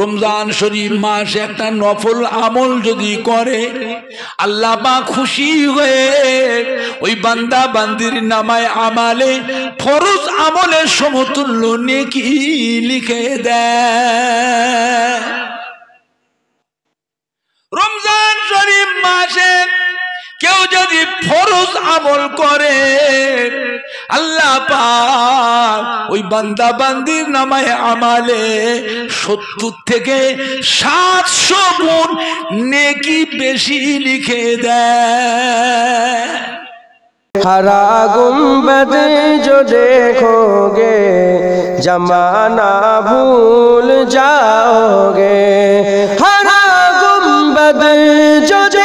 রমজান শরীফ মাস একটা নফল আমল যদি করে আল্লাহ বা খুশি হয়ে ওই বান্দা বান্দির নামায় আমালে ফরজ আমলের সমতুল্য নেকি লিখে দেয় রমজান শরীফ মাসের কেউ যদি ফরজ আমল করে আল্লাহ ওই বান্দা বান্দির নামায় আমালে সত্তর থেকে সাতশো গুণ নেকি বেশি লিখে দেয় হারা গুম্বদ জো দেখোগে জমানা ভুল যাওগে হারা গুম্বদ জো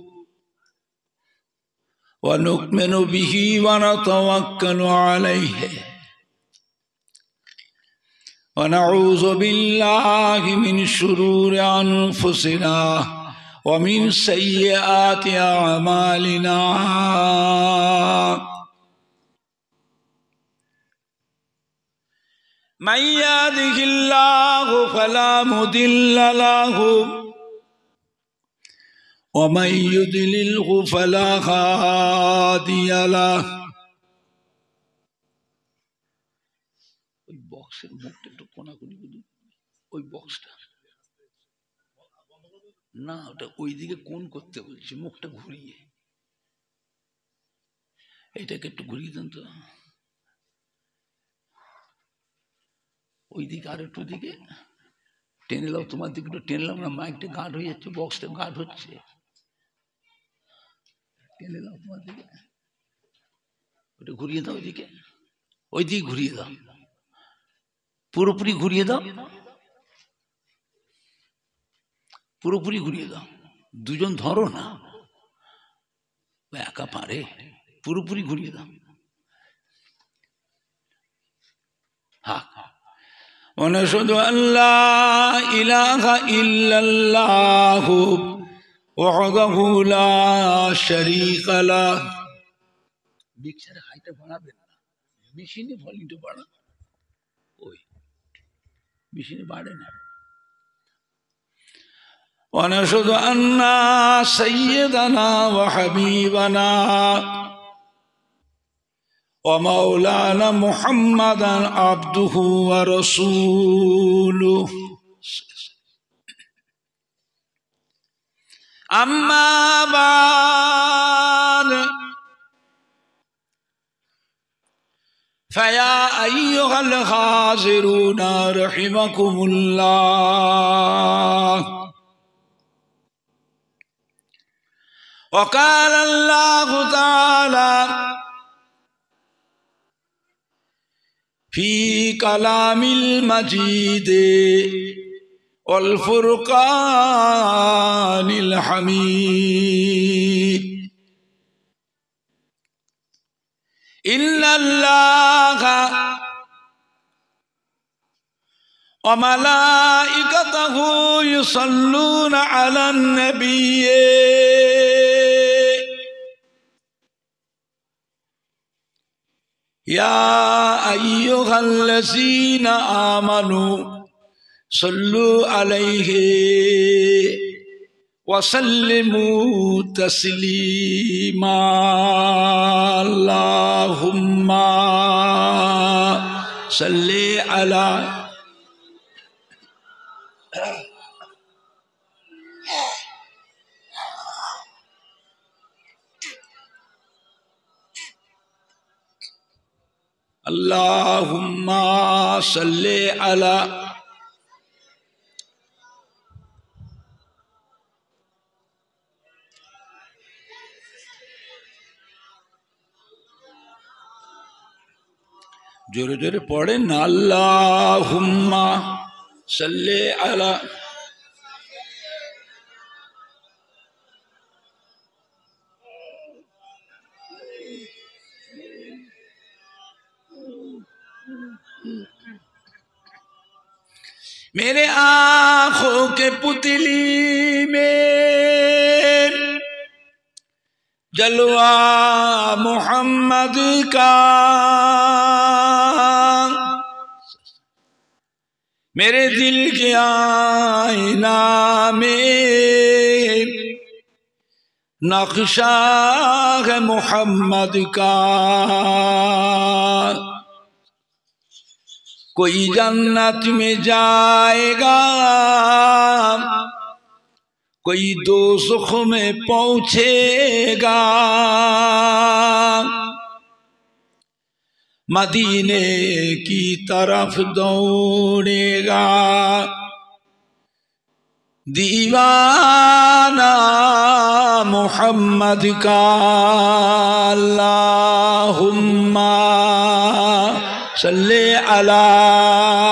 ونؤمن به ونتوكل عليه ونعوذ بالله من شرور أنفسنا ومن سيئات أعمالنا من يهده الله فلا مضل له ومن يدلله فلا هادي له ওই বক্সের মুখটা একটু কোনাকুনি ওই বক্সটা না ওটা ওই দিকে কোন করতে বলছি মুখটা ঘুরিয়ে এটাকে একটু ঘুরিয়ে দেন তো ওই দিকে আর একটু দিকে টেনে লাও তোমার দিকে একটু টেনে না মাইকটা গাঢ় হয়ে যাচ্ছে বক্সটা গাঢ় হচ্ছে টেনে ওটা ঘুরিয়ে দাও ওইদিকে ওইদিকে ঘুরিয়ে দাও পুরোপুরি ঘুরিয়ে দাও পুরোপুরি ঘুরিয়ে দাও দুজন ধরো না একা পারে পুরোপুরি ঘুরিয়ে দাও হা ونشهد أن لا إله إلا وحده لا شريك له মিক্সার হাইটা বাড়াবেন না মেশিনে ভলিউমটা বাড়াবে ওই মেশিনে বাড়ে না ونشهد أن سيدنا وحبيبنا ومولانا محمدا عبده ورسوله أما بعد فيا أيها الحاضرون رحمكم الله وقال الله تعالى في كلام المجيد والفرقان الحميد إن الله وملائكته يصلون على النبي يا أيها الذين آمنوا صلو علیہ مو تسلیما اللہم صلی اللہ اللہم صلی سلے جور جورے پڑھیں اللہم صلی سلے میرے آنکھوں کے پتلی میں جلوہ محمد کا میرے دل کے میں نقشہ ہے محمد کا کوئی جنت میں جائے گا کوئی دوزخ میں پہنچے گا مدینے کی طرف دوڑے گا دیوانہ محمد کا اللہ صلی اللہ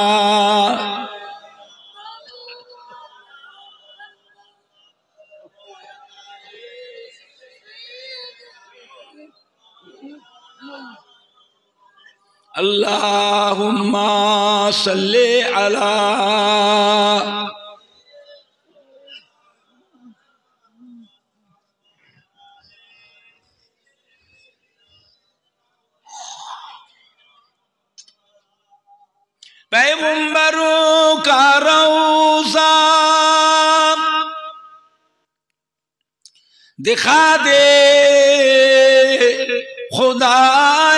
اللہم صلی علی اللہ کا روزہ دکھا دے خدا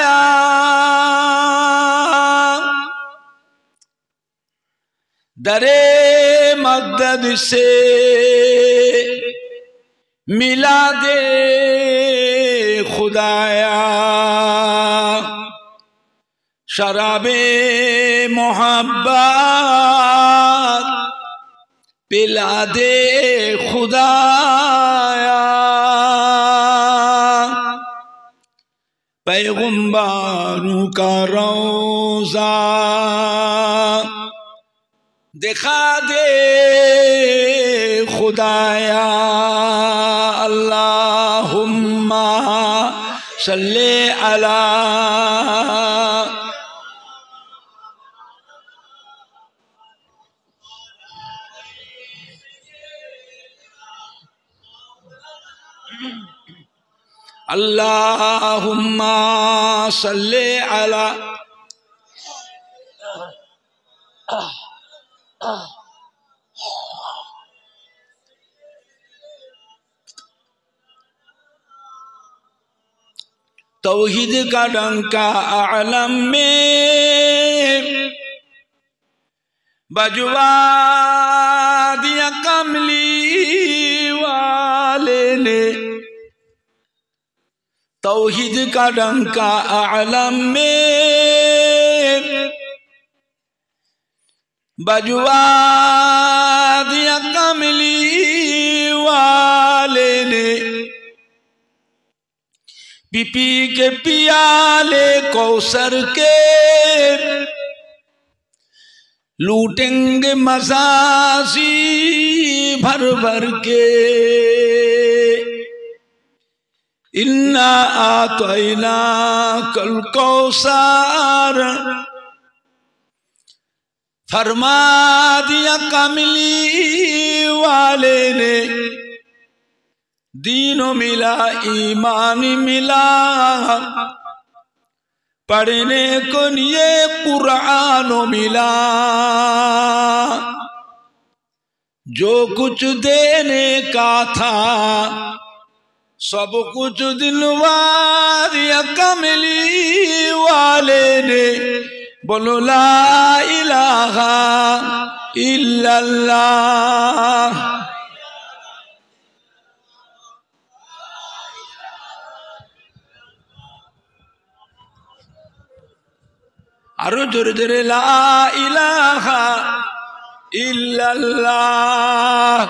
در مدد سے ملا دے خدایا شراب محبت پلا دے خدایا پیغمباروں کا روزہ دکھا دے خدایا اللہ صلی اللہ اللہ صلی اللہ توحید کا ڈنکا عالم میں بجوا دیا کملی والے نے توحید کا ڈنکا عالم میں بجوا دیا کملی والے نے پی پی کے پیالے پیا کے لوٹیں گے مزاسی بھر بھر کے انتہا کل کو فرما دیا کملی والے نے دینوں ملا ایمان ملا پڑھنے کو نیے قرآن ملا جو کچھ دینے کا تھا سب کچھ دلوا دیا کملی والے نے বলো ইলাহা আরো জোরে জোরে ইলাহা ইল্লাল্লাহ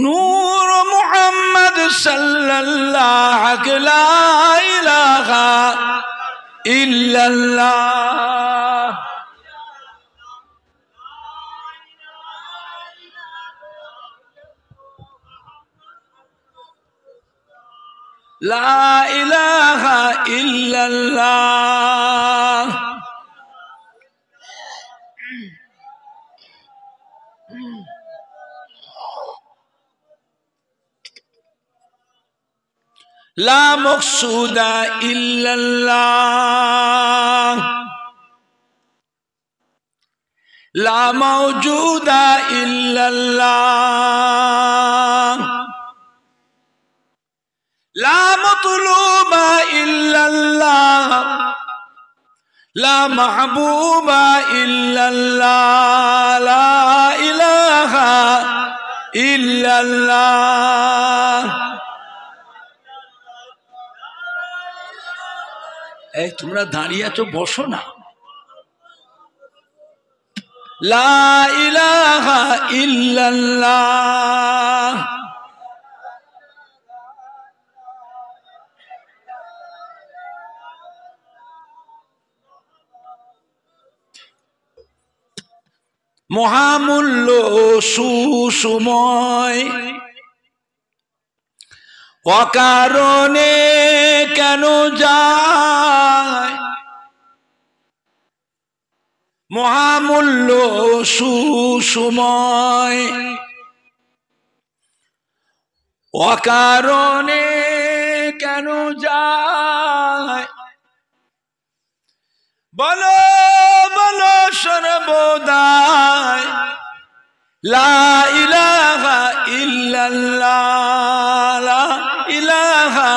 نور محمد صلى الله لا إله إلا الله لا إله إلا الله لا مقصود الا الله لا موجود الا الله لا مطلوب الا الله لا محبوب الا الله لا اله الا الله এই তোমরা দাঁড়িয়ে আছো বসো না মহামূল্য সুসময় অকারণে কেন যা মহামূল্য সুসময় অকারণে কেন যায় বলো বলো সর্বদায় লা ইলাহা ইল্লাল্লাহ ইলাহা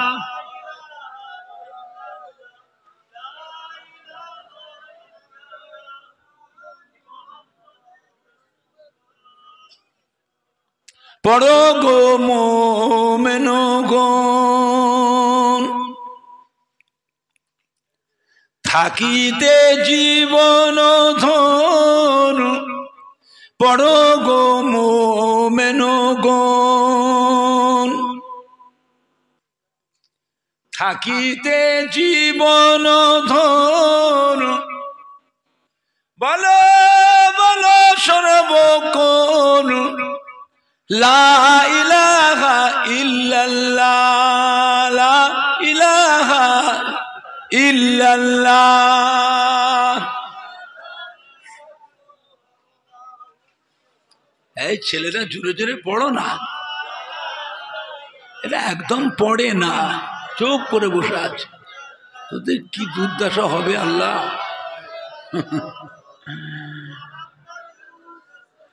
পড়ো গো মোমেন থাকিতে জীবন ধর পড়ো গো মোমেন থাকিতে জীবন ধর বলো বলো সর্বকোণ লা ইলাহা লা ইলাহা এই ছেলেরা জোরে জোরে পড়ো না এটা একদম পড়ে না চোখ করে বসে আছে তোদের কি দুর্দশা হবে আল্লাহ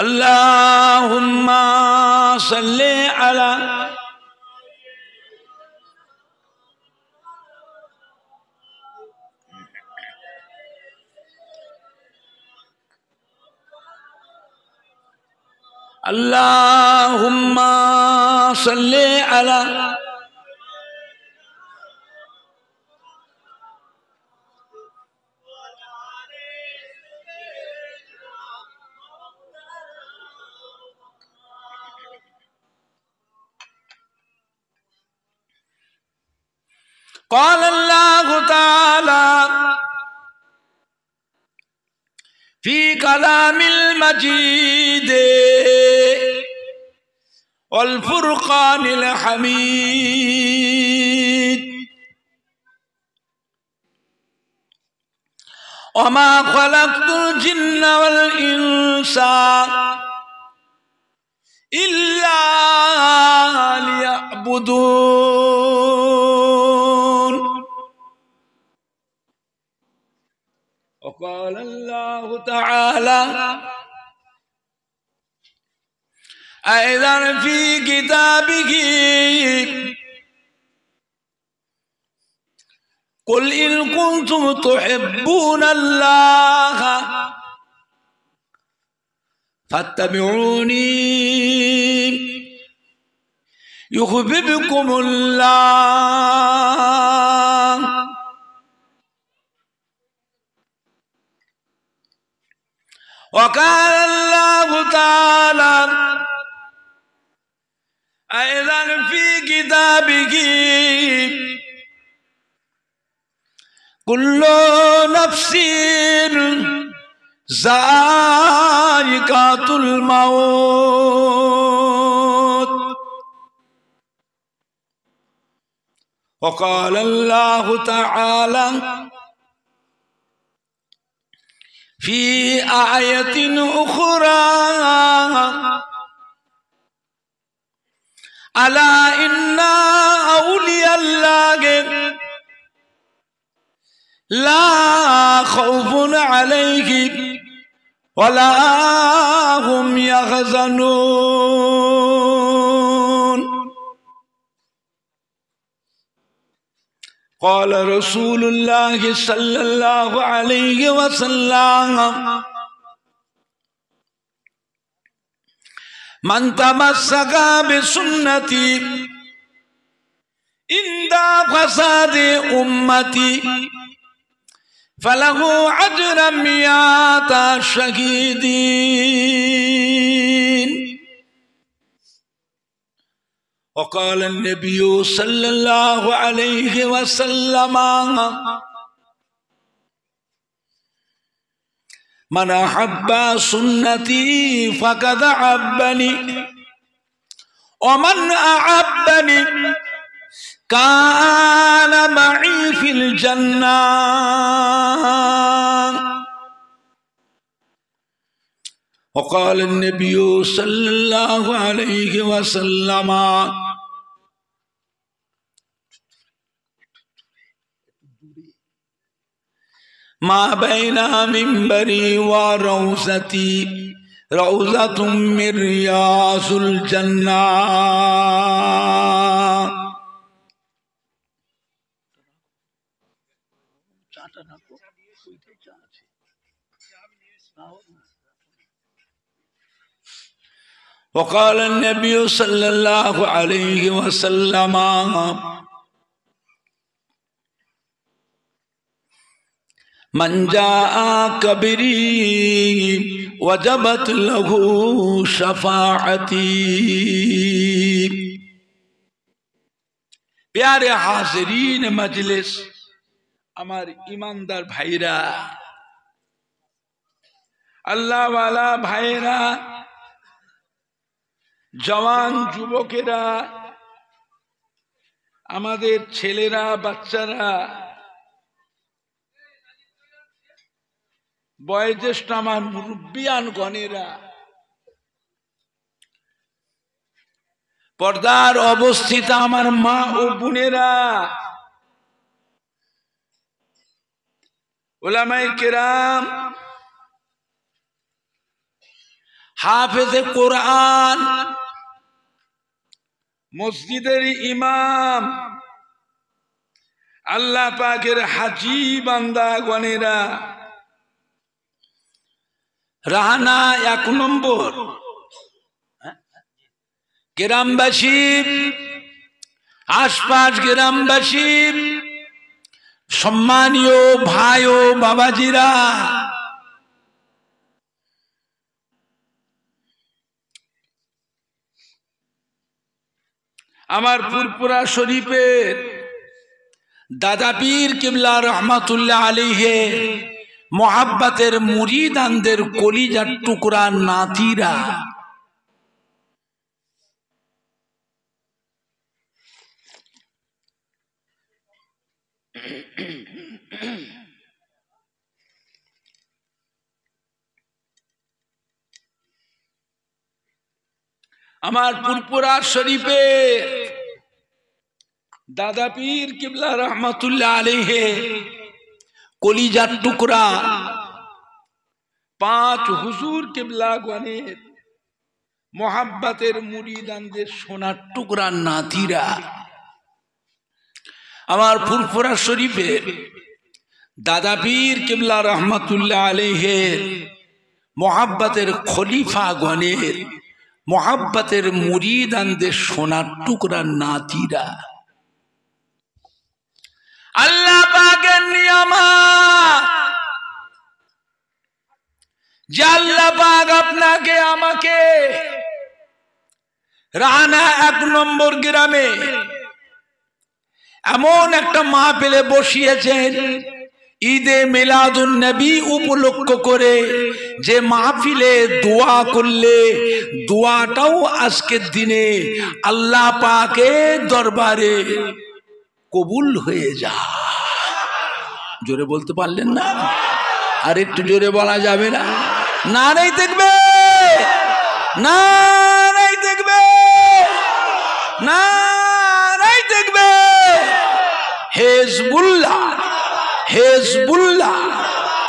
اللهم صل على اللهم صل على قال الله تعالى في كلام المجيد والفرقان الحميد وما خلقت الجن والإنس إلا ليعبدون تعالى أيضا في كتابه قل إن كنتم تحبون الله فاتبعوني يخببكم الله وقال الله تعالى أيضا في كتابه كل نفس زائقة الموت وقال الله تعالى في آية أخرى ألا إن أولياء الله لا خوف عليهم ولا هم يحزنون قال رسول الله الله صلى عليه وسلم من تمسك بسنتي عند فساد امتي فله اجر مئات شهيدين وقال النبي صلى الله عليه وسلم من أحب سنتي فقد سنتی ومن منبنی كان معي في چنا وقال النبي صلى الله عليه وسلم ما بين منبري وروزتي روزة من رياض میریا وقال النبي صلى الله عليه وسلم من جاء كبري وجبت له شفاعتي پیارے حاضرین مجلس ہمارے ایماندار اللہ والا بھائی জওয়ান যুবকেরা আমাদের ছেলেরা বাচ্চারা বয়োজ্যেষ্ঠ আমার মুরব্বিয়ান গণেরা পর্দার অবস্থিত আমার মা ও বোনেরা ওলামাই কেরাম হাফেজে কোরআন মসজিদের ইমাম আল্লাহ পাকের হাজি বান্দা গণেরা রাহানা এক নম্বর হ্যাঁ? গ্রামবাসী আশপাশ গ্রামবাসী সম্মানীয় ভাই ও বাবাজিরা আমার পুরপুরা শরীফের দাদা পীর কিবলা রহমাতুল্লাহ আলিহে মোহাব্বাতের মুরিদানদের কলিজার টুকরা নাতিরা আমার পুরপুরা শরীফে দাদা পীর কিবলা রহমতুল্লাহ আলিহে কলিজার টুকরা পাঁচ হুজুর কিবলা গণের মোহাব্বাতের মুড়িদানদের সোনার টুকরা নাতিরা আমার ফুরফুরা শরীফে দাদা পীর কিবলা রহমতুল্লাহ আলিহের মহাব্বাতের খলিফা গণের মহাব্বাতের মুরিদ সোনার টুকরা নাতিরা আল্লাহ পাকের নিয়ামা যে আল্লাহ পাক আপনাকে আমাকে রানা এক নম্বর গ্রামে এমন একটা মা পেলে বসিয়েছেন ঈদে নবী উপলক্ষ করে যে মাহফিলে দোয়া করলে দোয়াটাও আজকের দিনে আল্লাহ পাকে দরবারে কবুল হয়ে যা জোরে বলতে পারলেন না আর একটু জোরে বলা যাবে না না নেই দেখবে না দেখবে না দেখবে হেজবুল্লাহ حزب اللہ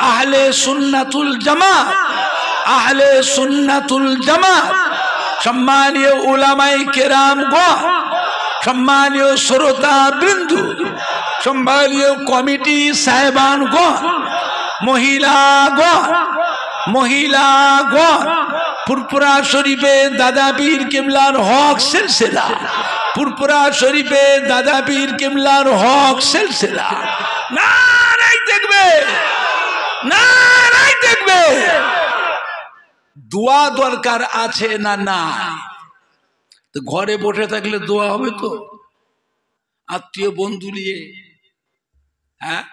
اہل سنت الجماعت اہل سنت الجماعت شمانی علماء کرام گوہ شمانی سرطا برندو شمانی کومیٹی سہبان گوہ محیلا گوہ محیلا گوہ پرپرا شریف دادا پیر کملان حاک سلسلہ پرپرا شریف دادا پیر کملان حاک سلسلہ نا দোয়া দরকার আছে না না ঘরে বসে থাকলে দোয়া হবে তো আত্মীয় বন্ধু নিয়ে হ্যাঁ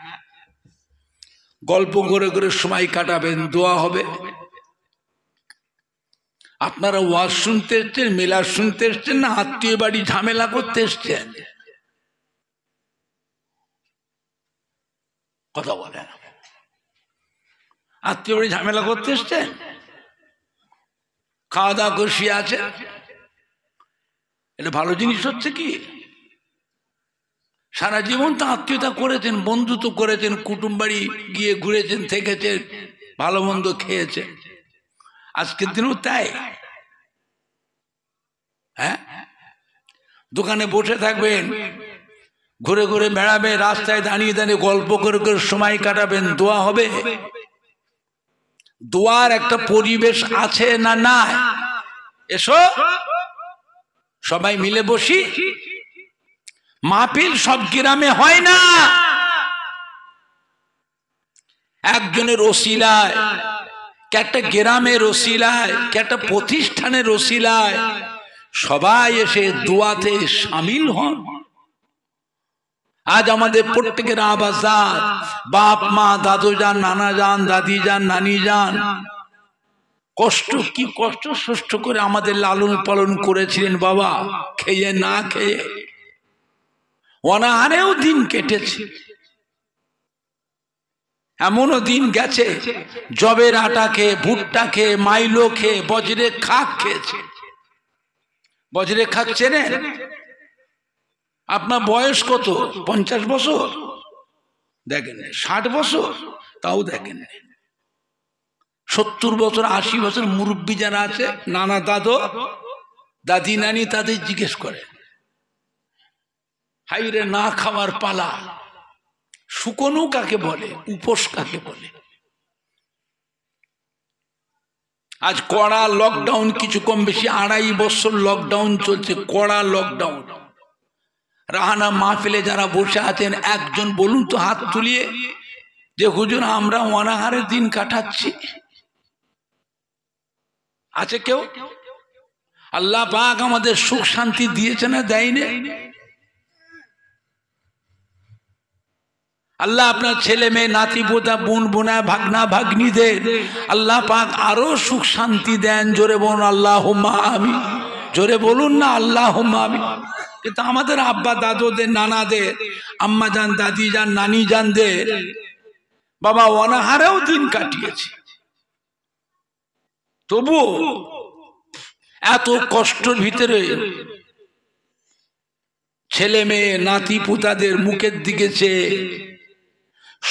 গল্প করে করে সময় কাটাবেন দোয়া হবে আপনারা ওয়াজ শুনতে এসছেন মেলা শুনতে এসছেন না আত্মীয় বাড়ি ঝামেলা করতে এসছেন কথা বলেন আত্মীয় বাড়ি ঝামেলা করতে এসছেন খাওয়া দাওয়া করছি আছে এটা ভালো জিনিস হচ্ছে কি সারা জীবন তো আত্মীয়তা করেছেন বন্ধুত্ব করেছেন কুটুম বাড়ি গিয়ে ঘুরেছেন থেকেছেন ভালো মন্দ খেয়েছেন আজকের দিনও তাই হ্যাঁ দোকানে বসে থাকবেন ঘুরে ঘুরে বেড়াবে রাস্তায় দাঁড়িয়ে দাঁড়িয়ে গল্প করে করে সময় কাটাবেন দোয়া হবে দোয়ার একটা পরিবেশ আছে না না এসো সবাই মিলে বসি মাহফিল সব গ্রামে হয় না একজনের ওসিলায় কে একটা গ্রামের ওসিলায় কে একটা প্রতিষ্ঠানের ওসিলায় সবাই এসে দোয়াতে সামিল হন আজ আমাদের প্রত্যেকের আবাস বাপ মা দাদু যান নানা যান দাদি যান নানি যান কষ্ট কি কষ্ট সুষ্ঠ করে আমাদের লালন পালন করেছিলেন বাবা খেয়ে না খেয়ে অনাহারেও দিন কেটেছে এমনও দিন গেছে জবের আটা খেয়ে ভুট্টা খেয়ে মাইলো খেয়ে বজরে খাক খেয়েছে বজরে খাক চেনে আপনার বয়স কত পঞ্চাশ বছর দেখেন ষাট বছর তাও দেখেন সত্তর বছর আশি বছর মুরব্বী যারা আছে নানা দাদু দাদি নানি তাদের জিজ্ঞেস করে হাইরে না খাওয়ার পালা শুকনো কাকে বলে উপোস কাকে বলে আজ কড়া লকডাউন কিছু কম বেশি আড়াই বছর লকডাউন চলছে কড়া লকডাউন রাহানা মাহফিলে যারা বসে আছেন একজন বলুন তো হাত তুলিয়ে যে হুজুর আমরা অনাহারের দিন কাটাচ্ছি আছে কেউ আল্লাহ পাক আমাদের সুখ শান্তি দিয়েছে না দেয়নি আল্লাহ আপনার ছেলে মেয়ে নাতি পোতা বোন বোনায় ভাগনা দে আল্লাহ পাক আরো সুখ শান্তি দেন জোরে বলুন আল্লাহ আমি জোরে বলুন না আল্লাহ আমি কিন্তু আমাদের আব্বা দাদুদের নানাদের আম্মা যান দাদি যান নানি যানদের বাবা অনাহারেও দিন কাটিয়েছে তবু এত কষ্টর ভিতরে ছেলে মেয়ে নাতি পোতাদের মুখের দিকে চেয়ে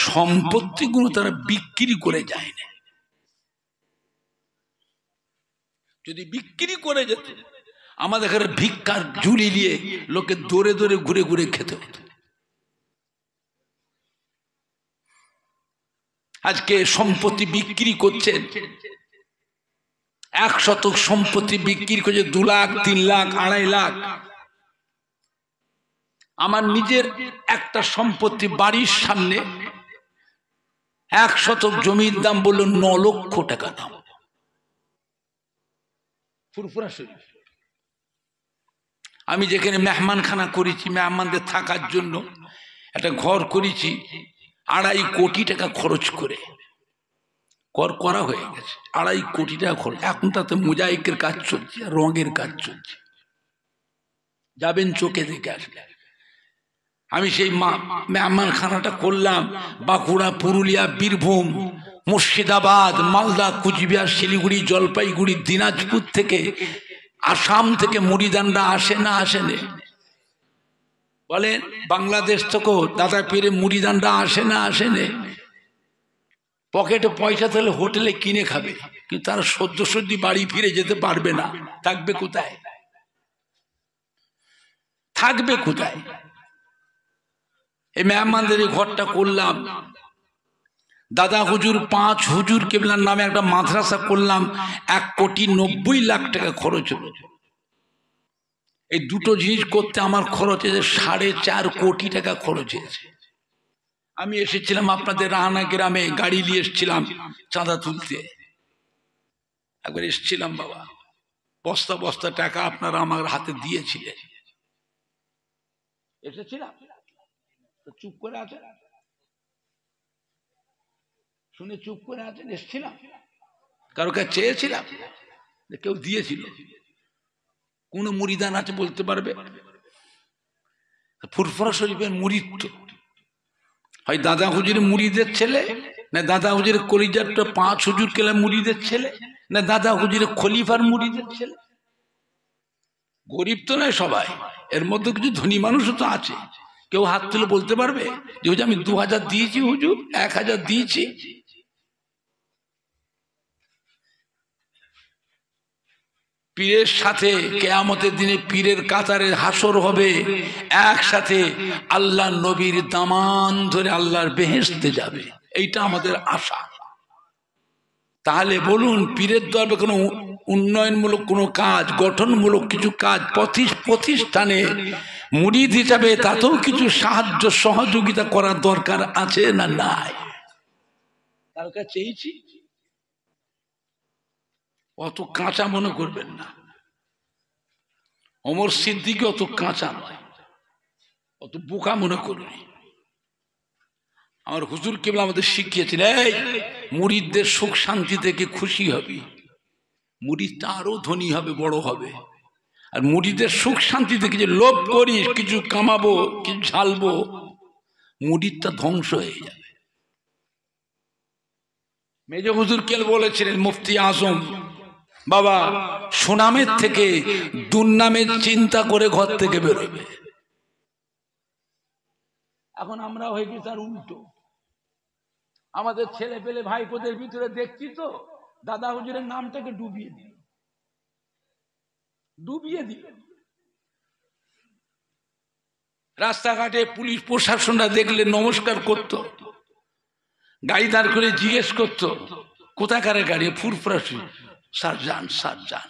সম্পত্তিগুলো তারা বিক্রি করে যায় না যদি বিক্রি করে যেত আমাদের ঘরে ভিক্ষার ঝুলি নিয়ে লোকে দৌড়ে দৌড়ে ঘুরে ঘুরে খেতে হতো আজকে সম্পত্তি বিক্রি করছেন এক শতক সম্পত্তি বিক্রি করছে দু লাখ তিন লাখ আড়াই লাখ আমার নিজের একটা সম্পত্তি বাড়ির সামনে এক শতক জমির দাম বললো ন লক্ষ টাকা দাম ফুরফুরা শরীফ আমি যেখানে মেহমানখানা করেছি মেহমানদের থাকার জন্য একটা ঘর করেছি আড়াই কোটি টাকা খরচ করে কর করা হয়ে গেছে আড়াই কোটি টাকা খরচ এখন তাতে মোজাইকের কাজ চলছে রঙের কাজ চলছে যাবেন চোখে দেখে আসলে আমি সেই মেহমানখানাটা করলাম বাঁকুড়া পুরুলিয়া বীরভূম মুর্শিদাবাদ মালদা কুচবিহার শিলিগুড়ি জলপাইগুড়ি দিনাজপুর থেকে আসাম থেকে মুড়িদানরা আসে না আসে না বলে বাংলাদেশ থেকেও দাদা পেরে মুড়িদানরা আসে না আসে পকেটে পয়সা তাহলে হোটেলে কিনে খাবে কিন্তু তারা সদ্য সদ্যি বাড়ি ফিরে যেতে পারবে না থাকবে কোথায় থাকবে কোথায় এই মেহমানদের ঘরটা করলাম দাদা হুজুর পাঁচ হুজুর কেবলার নামে একটা মাদ্রাসা করলাম এক কোটি নব্বই লাখ টাকা খরচ হল এই দুটো জিনিস করতে আমার খরচ হয়েছে সাড়ে চার কোটি টাকা খরচ হয়েছে আমি এসেছিলাম আপনাদের রাহানা গ্রামে গাড়ি নিয়ে এসেছিলাম চাঁদা তুলতে একবার এসেছিলাম বাবা বস্তা বস্তা টাকা আপনারা আমার হাতে দিয়েছিলেন এসেছিলাম চুপ করে আছে শুনে চুপ করে আছেন এসছিলাম কারো কাছে চেয়েছিলাম কেউ দিয়েছিল কোনো মুড়িদান আছে বলতে পারবে ফুরফুরা শরীফের মুড়ি হয় দাদা হুজুর মুড়িদের ছেলে না দাদা হুজুরের কলিজারটা পাঁচ হুজুর কেলা মুড়িদের ছেলে না দাদা হুজুর খলিফার মুড়িদের ছেলে গরিব তো নয় সবাই এর মধ্যে কিছু ধনী মানুষও তো আছে কেউ হাত তুলে বলতে পারবে যে হুজুর আমি দু হাজার দিয়েছি হুজুর এক হাজার দিয়েছি পীরের সাথে কেয়ামতের দিনে পীরের কাতারে হাসর হবে একসাথে আল্লাহ নবীর দামান ধরে আল্লাহর বেহেসতে যাবে এইটা আমাদের আশা তাহলে বলুন পীরের দরবে কোনো উন্নয়নমূলক কোনো কাজ গঠনমূলক কিছু কাজ প্রতিষ্ঠানে মুড়িদ হিসাবে তাতেও কিছু সাহায্য সহযোগিতা করার দরকার আছে না নাই কালকে চেয়েছি অত কাঁচা মনে করবেন না অমর সিদ্দিকে অত কাঁচা নয় অত বোকা মনে করবে আমার হুজুর কেবল আমাদের শিখিয়েছেন এই মুড়িদদের সুখ শান্তি থেকে খুশি হবে মুরিদটা আরও ধনী হবে বড় হবে আর মুড়িদের সুখ শান্তি থেকে যে লোভ করিস কিছু কামাবো কিছু ঝালবো মুড়িরটা ধ্বংস হয়ে যাবে মেজ হুজুর কেল বলেছিলেন মুফতি আজম বাবা সুনামের থেকে দুর্নামের চিন্তা করে ঘর থেকে বেরোবে এখন আমরা হয়ে গেছি আর উল্টো আমাদের ছেলে পেলে ভাইপোদের ভিতরে দেখছি তো দাদা হুজুরের নামটাকে ডুবিয়ে দিল ডুবিয়ে দিল রাস্তাঘাটে পুলিশ প্রশাসনরা দেখলে নমস্কার করত গাড়ি দাঁড় করে জিজ্ঞেস করত কোথাকারে গাড়ি ফুরফুরাশি সাজ্জান সাজ্জান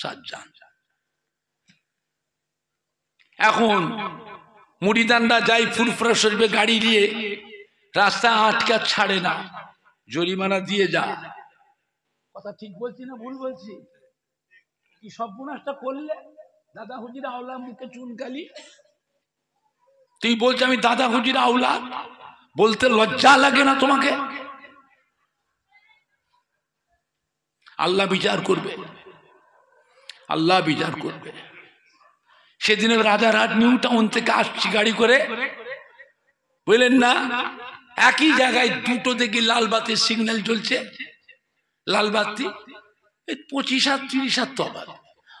সাজ্জান এখন মুড়িদানরা যাই ফুরফুরা শরীফে গাড়ি নিয়ে রাস্তা আটকা ছাড়ে না জরিমানা দিয়ে যা কথা ঠিক বলছি না ভুল বলছি কি সব গুণাসটা করলে দাদা হুজির আওলা মুখে চুনকালি তুই বলছি আমি দাদা হুজির আওলা বলতে লজ্জা লাগে না তোমাকে আল্লাহ বিচার করবে আল্লাহ বিচার করবে সেদিনে রাজারহাট নিউ টাউন থেকে আসছি গাড়ি করে বললেন না একই জায়গায় দুটো দেখি লাল সিগন্যাল চলছে লালবাতি পঁচিশ হাত তিরিশ আর আবার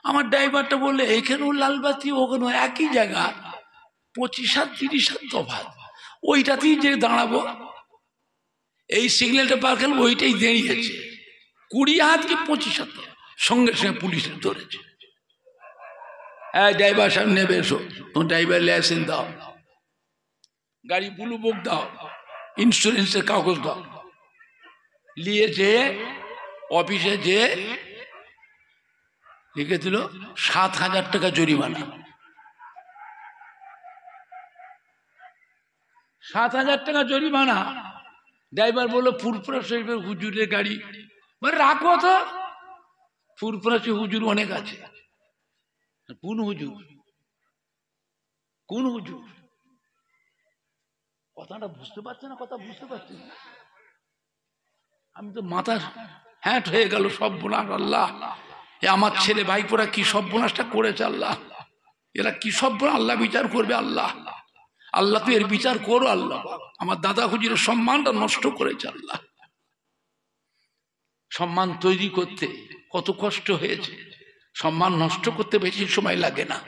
আমার ড্রাইভারটা বললে এখানেও লালবাতি ওখানে ওখানেও একই জায়গা পঁচিশ হাত তিরিশ আর তফাত ওইটাতেই যে দাঁড়াবো এই সিগন্যালটা পার খেলে ওইটাই দাঁড়িয়েছে কুড়ি হাত কি পঁচিশ হাত সঙ্গে সঙ্গে পুলিশ ধরেছে হ্যাঁ ড্রাইভার সাহেব নেবে এসো তোমার ড্রাইভার লাইসেন্স দাও গাড়ি ব্লু বুক দাও ইন্স্যুরেন্সের কাগজ দাও নিয়ে যেয়ে অফিসে যেয়ে লিখে দিল সাত হাজার টাকা জরিমানা সাত হাজার টাকা জরিমানা ড্রাইভার বললো পুরপুরা শরীফের হুজুরের গাড়ি মানে রাখবো তো ফুরফুরাসি হুজুর অনেক আছে কোন হুজুর কোন হুজুর কথাটা বুঝতে পারছে না কথা বুঝতে পারছি না আমি তো মাথার হ্যাট হয়ে গেল সব বোনাস আল্লাহ এ আমার ছেলে ভাইপোরা কি সব বোনাসটা করেছে আল্লাহ এরা কি সব আল্লাহ বিচার করবে আল্লাহ আল্লাহ তুই এর বিচার করো আল্লাহ আমার দাদা হুজুরের সম্মানটা নষ্ট করেছে আল্লাহ সম্মান তৈরি করতে কত কষ্ট হয়েছে সম্মান নষ্ট করতে বেশি সময় লাগে না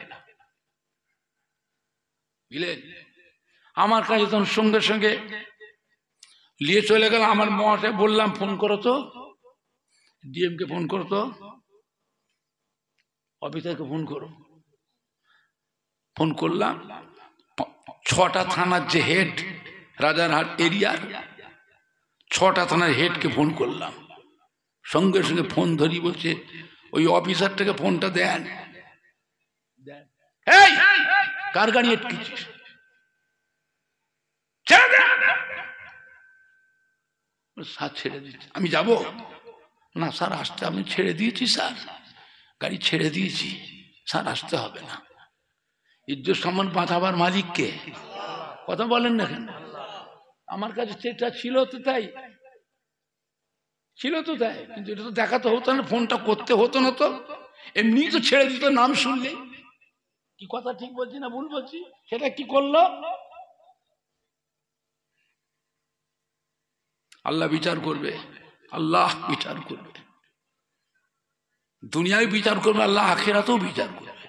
বুঝলেন আমার কাছে তখন সঙ্গে সঙ্গে নিয়ে চলে গেল আমার মহাশয় বললাম ফোন করো তো কে ফোন করো তো অফিসারকে ফোন করো ফোন করলাম ছটা থানার যে হেড রাজারহাট এরিয়ার ছটা থানার হেডকে ফোন করলাম সঙ্গে সঙ্গে ফোন ধরি বলছে ওই অফিসারটাকে ফোনটা দেন কার গাড়ি আটকেছিস স্যার ছেড়ে দিচ্ছি আমি যাব না স্যার আসতে আমি ছেড়ে দিয়েছি স্যার গাড়ি ছেড়ে দিয়েছি স্যার আসতে হবে না ইজ্জ সম্মান পাঠাবার মালিককে কথা বলেন না কেন আমার কাছে সেটা ছিল তো তাই ছিল তো দেয় কিন্তু এটা তো দেখাতে হতো না ফোনটা করতে হতো না তো এমনি তো ছেড়ে দিত নাম শুনলে কি কথা ঠিক বলছি না ভুল বলছি সেটা কি করলো আল্লাহ বিচার করবে আল্লাহ বিচার করবে দুনিয়ায় বিচার করবে আল্লাহ আখেরাতেও বিচার করবে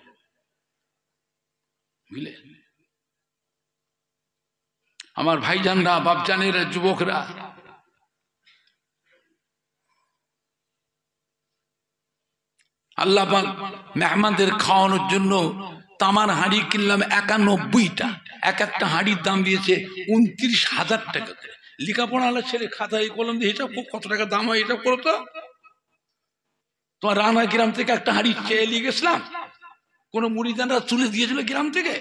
বুঝলে আমার ভাইজানরা বাপজানেরা যুবকরা আল্লাহ মেহমানদের খাওয়ানোর জন্য তামার হাঁড়ি কিনলাম একানব্বইটা এক একটা হাঁড়ির দাম দিয়েছে উনত্রিশ হাজার টাকা করে লেখাপড়া আলার ছেলে খাতায় কলম দিয়ে এটা কত টাকা দাম হয় এটা করতো তোমার রানা গ্রাম থেকে একটা হাঁড়ি চেয়ে নিয়ে গেছিলাম কোনো মুড়িদানরা তুলে দিয়েছিল গ্রাম থেকে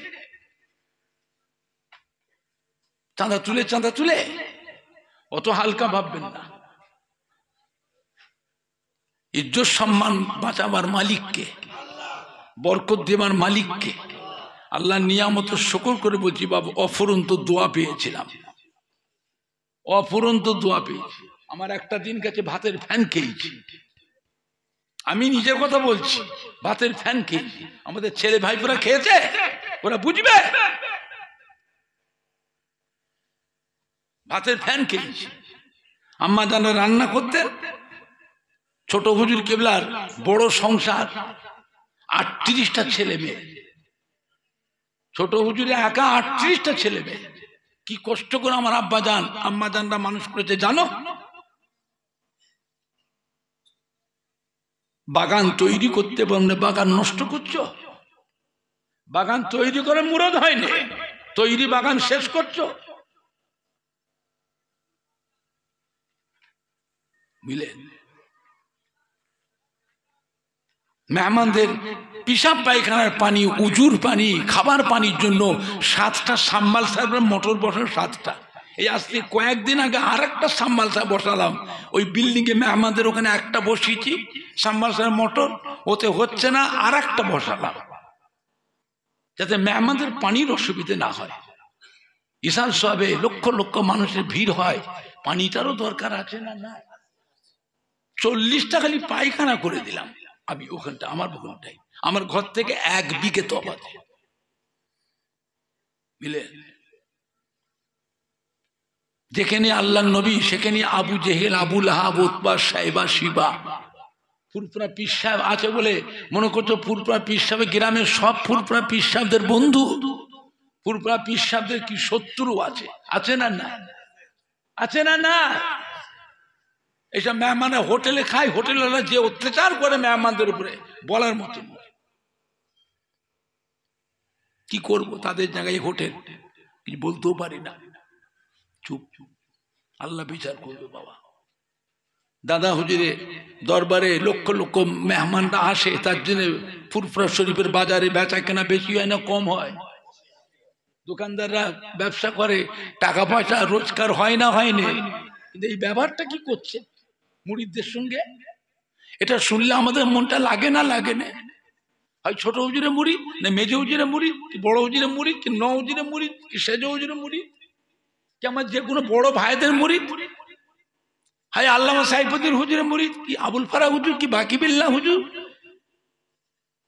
চাঁদা তুলে চাঁদা তুলে অত হালকা ভাববেন না ইজ্জত সম্মান বাঁচাবার মালিককে বরকত দেবার মালিককে আল্লাহ নিয়ামত শকর করে বলছি বাবু অফুরন্ত দোয়া পেয়েছিলাম অফুরন্ত দোয়া পেয়েছি আমার একটা দিন গেছে ভাতের ফ্যান খেয়েছি আমি নিজের কথা বলছি ভাতের ফ্যান খেয়েছি আমাদের ছেলে ভাইপোরা খেয়েছে ওরা বুঝবে ভাতের ফ্যান খেয়েছি আম্মা যেন রান্না করতে ছোট হুজুর কেবলার বড় সংসার আটত্রিশটা ছেলে মেয়ে ছোট হুজুরে একা আটত্রিশটা ছেলে মেয়ে কি কষ্ট করে আমার আব্বা যান আম্মা যানরা মানুষ করেছে জানো বাগান তৈরি করতে পারলে বাগান নষ্ট করছো বাগান তৈরি করে মুরদ হয়নি তৈরি বাগান শেষ করছো মিলেন মেহমানদের পিসাব পায়খানার পানি উজুর পানি খাবার পানির জন্য সাতটা সাম্বাল সাহেবের মোটর বসার সাতটা এই আজকে কয়েকদিন আগে আর একটা সাম্বাল সাহেব বসালাম ওই বিল্ডিংয়ে মেহমানদের ওখানে একটা বসিয়েছি সাম্বাল সাহেব মোটর ওতে হচ্ছে না আর একটা বসালাম যাতে মেহমানদের পানির অসুবিধে না হয় ইসাল সবে লক্ষ লক্ষ মানুষের ভিড় হয় পানিটারও দরকার আছে না না চল্লিশটা খালি পায়খানা করে দিলাম আমি ওখানটা আমার ওখানটাই আমার ঘর থেকে এক বিঘে তফাত যেখানে আল্লাহ নবী সেখানে আবু জেহেল আবুল আহাব ওতবা সাহেবা শিবা ফুরপুরা পীর আছে বলে মনে করছো ফুরপুরা পীর গ্রামের সব ফুরপুরা পীর বন্ধু ফুরপুরা পীর কি শত্রু আছে আছে না না আছে না না এটা মেহমানের হোটেলে খায় হোটেল যে অত্যাচার করে মেহমানদের উপরে বলার মতো কি করব তাদের জায়গায় হোটেল কিছু বলতেও পারি না চুপ চুপ আল্লাহ বিচার করবে বাবা দাদা হুজুরে দরবারে লক্ষ লক্ষ মেহমানরা আসে তার জন্য ফুরফুরা শরীফের বাজারে বেচা কেনা বেশি হয় না কম হয় দোকানদাররা ব্যবসা করে টাকা পয়সা রোজগার হয় না হয়নি কিন্তু এই ব্যবহারটা কি করছে মুড়িদের সঙ্গে এটা শুনলে আমাদের মনটা লাগে না লাগে না হয় ছোট হুজুরে মুড়ি না মেজে হুজুরে মুড়ি কি বড় হুজুরে মুড়ি কি ন হুজুরে মুড়ি কি সেজ হুজুরে মুড়ি কি আমার যে কোনো বড় ভাইদের মুড়ি হায় আল্লাহ সাইফুদ্দিন হুজুরে মুড়ি কি আবুল ফারা হুজুর কি বাকিবিল্লা হুজুর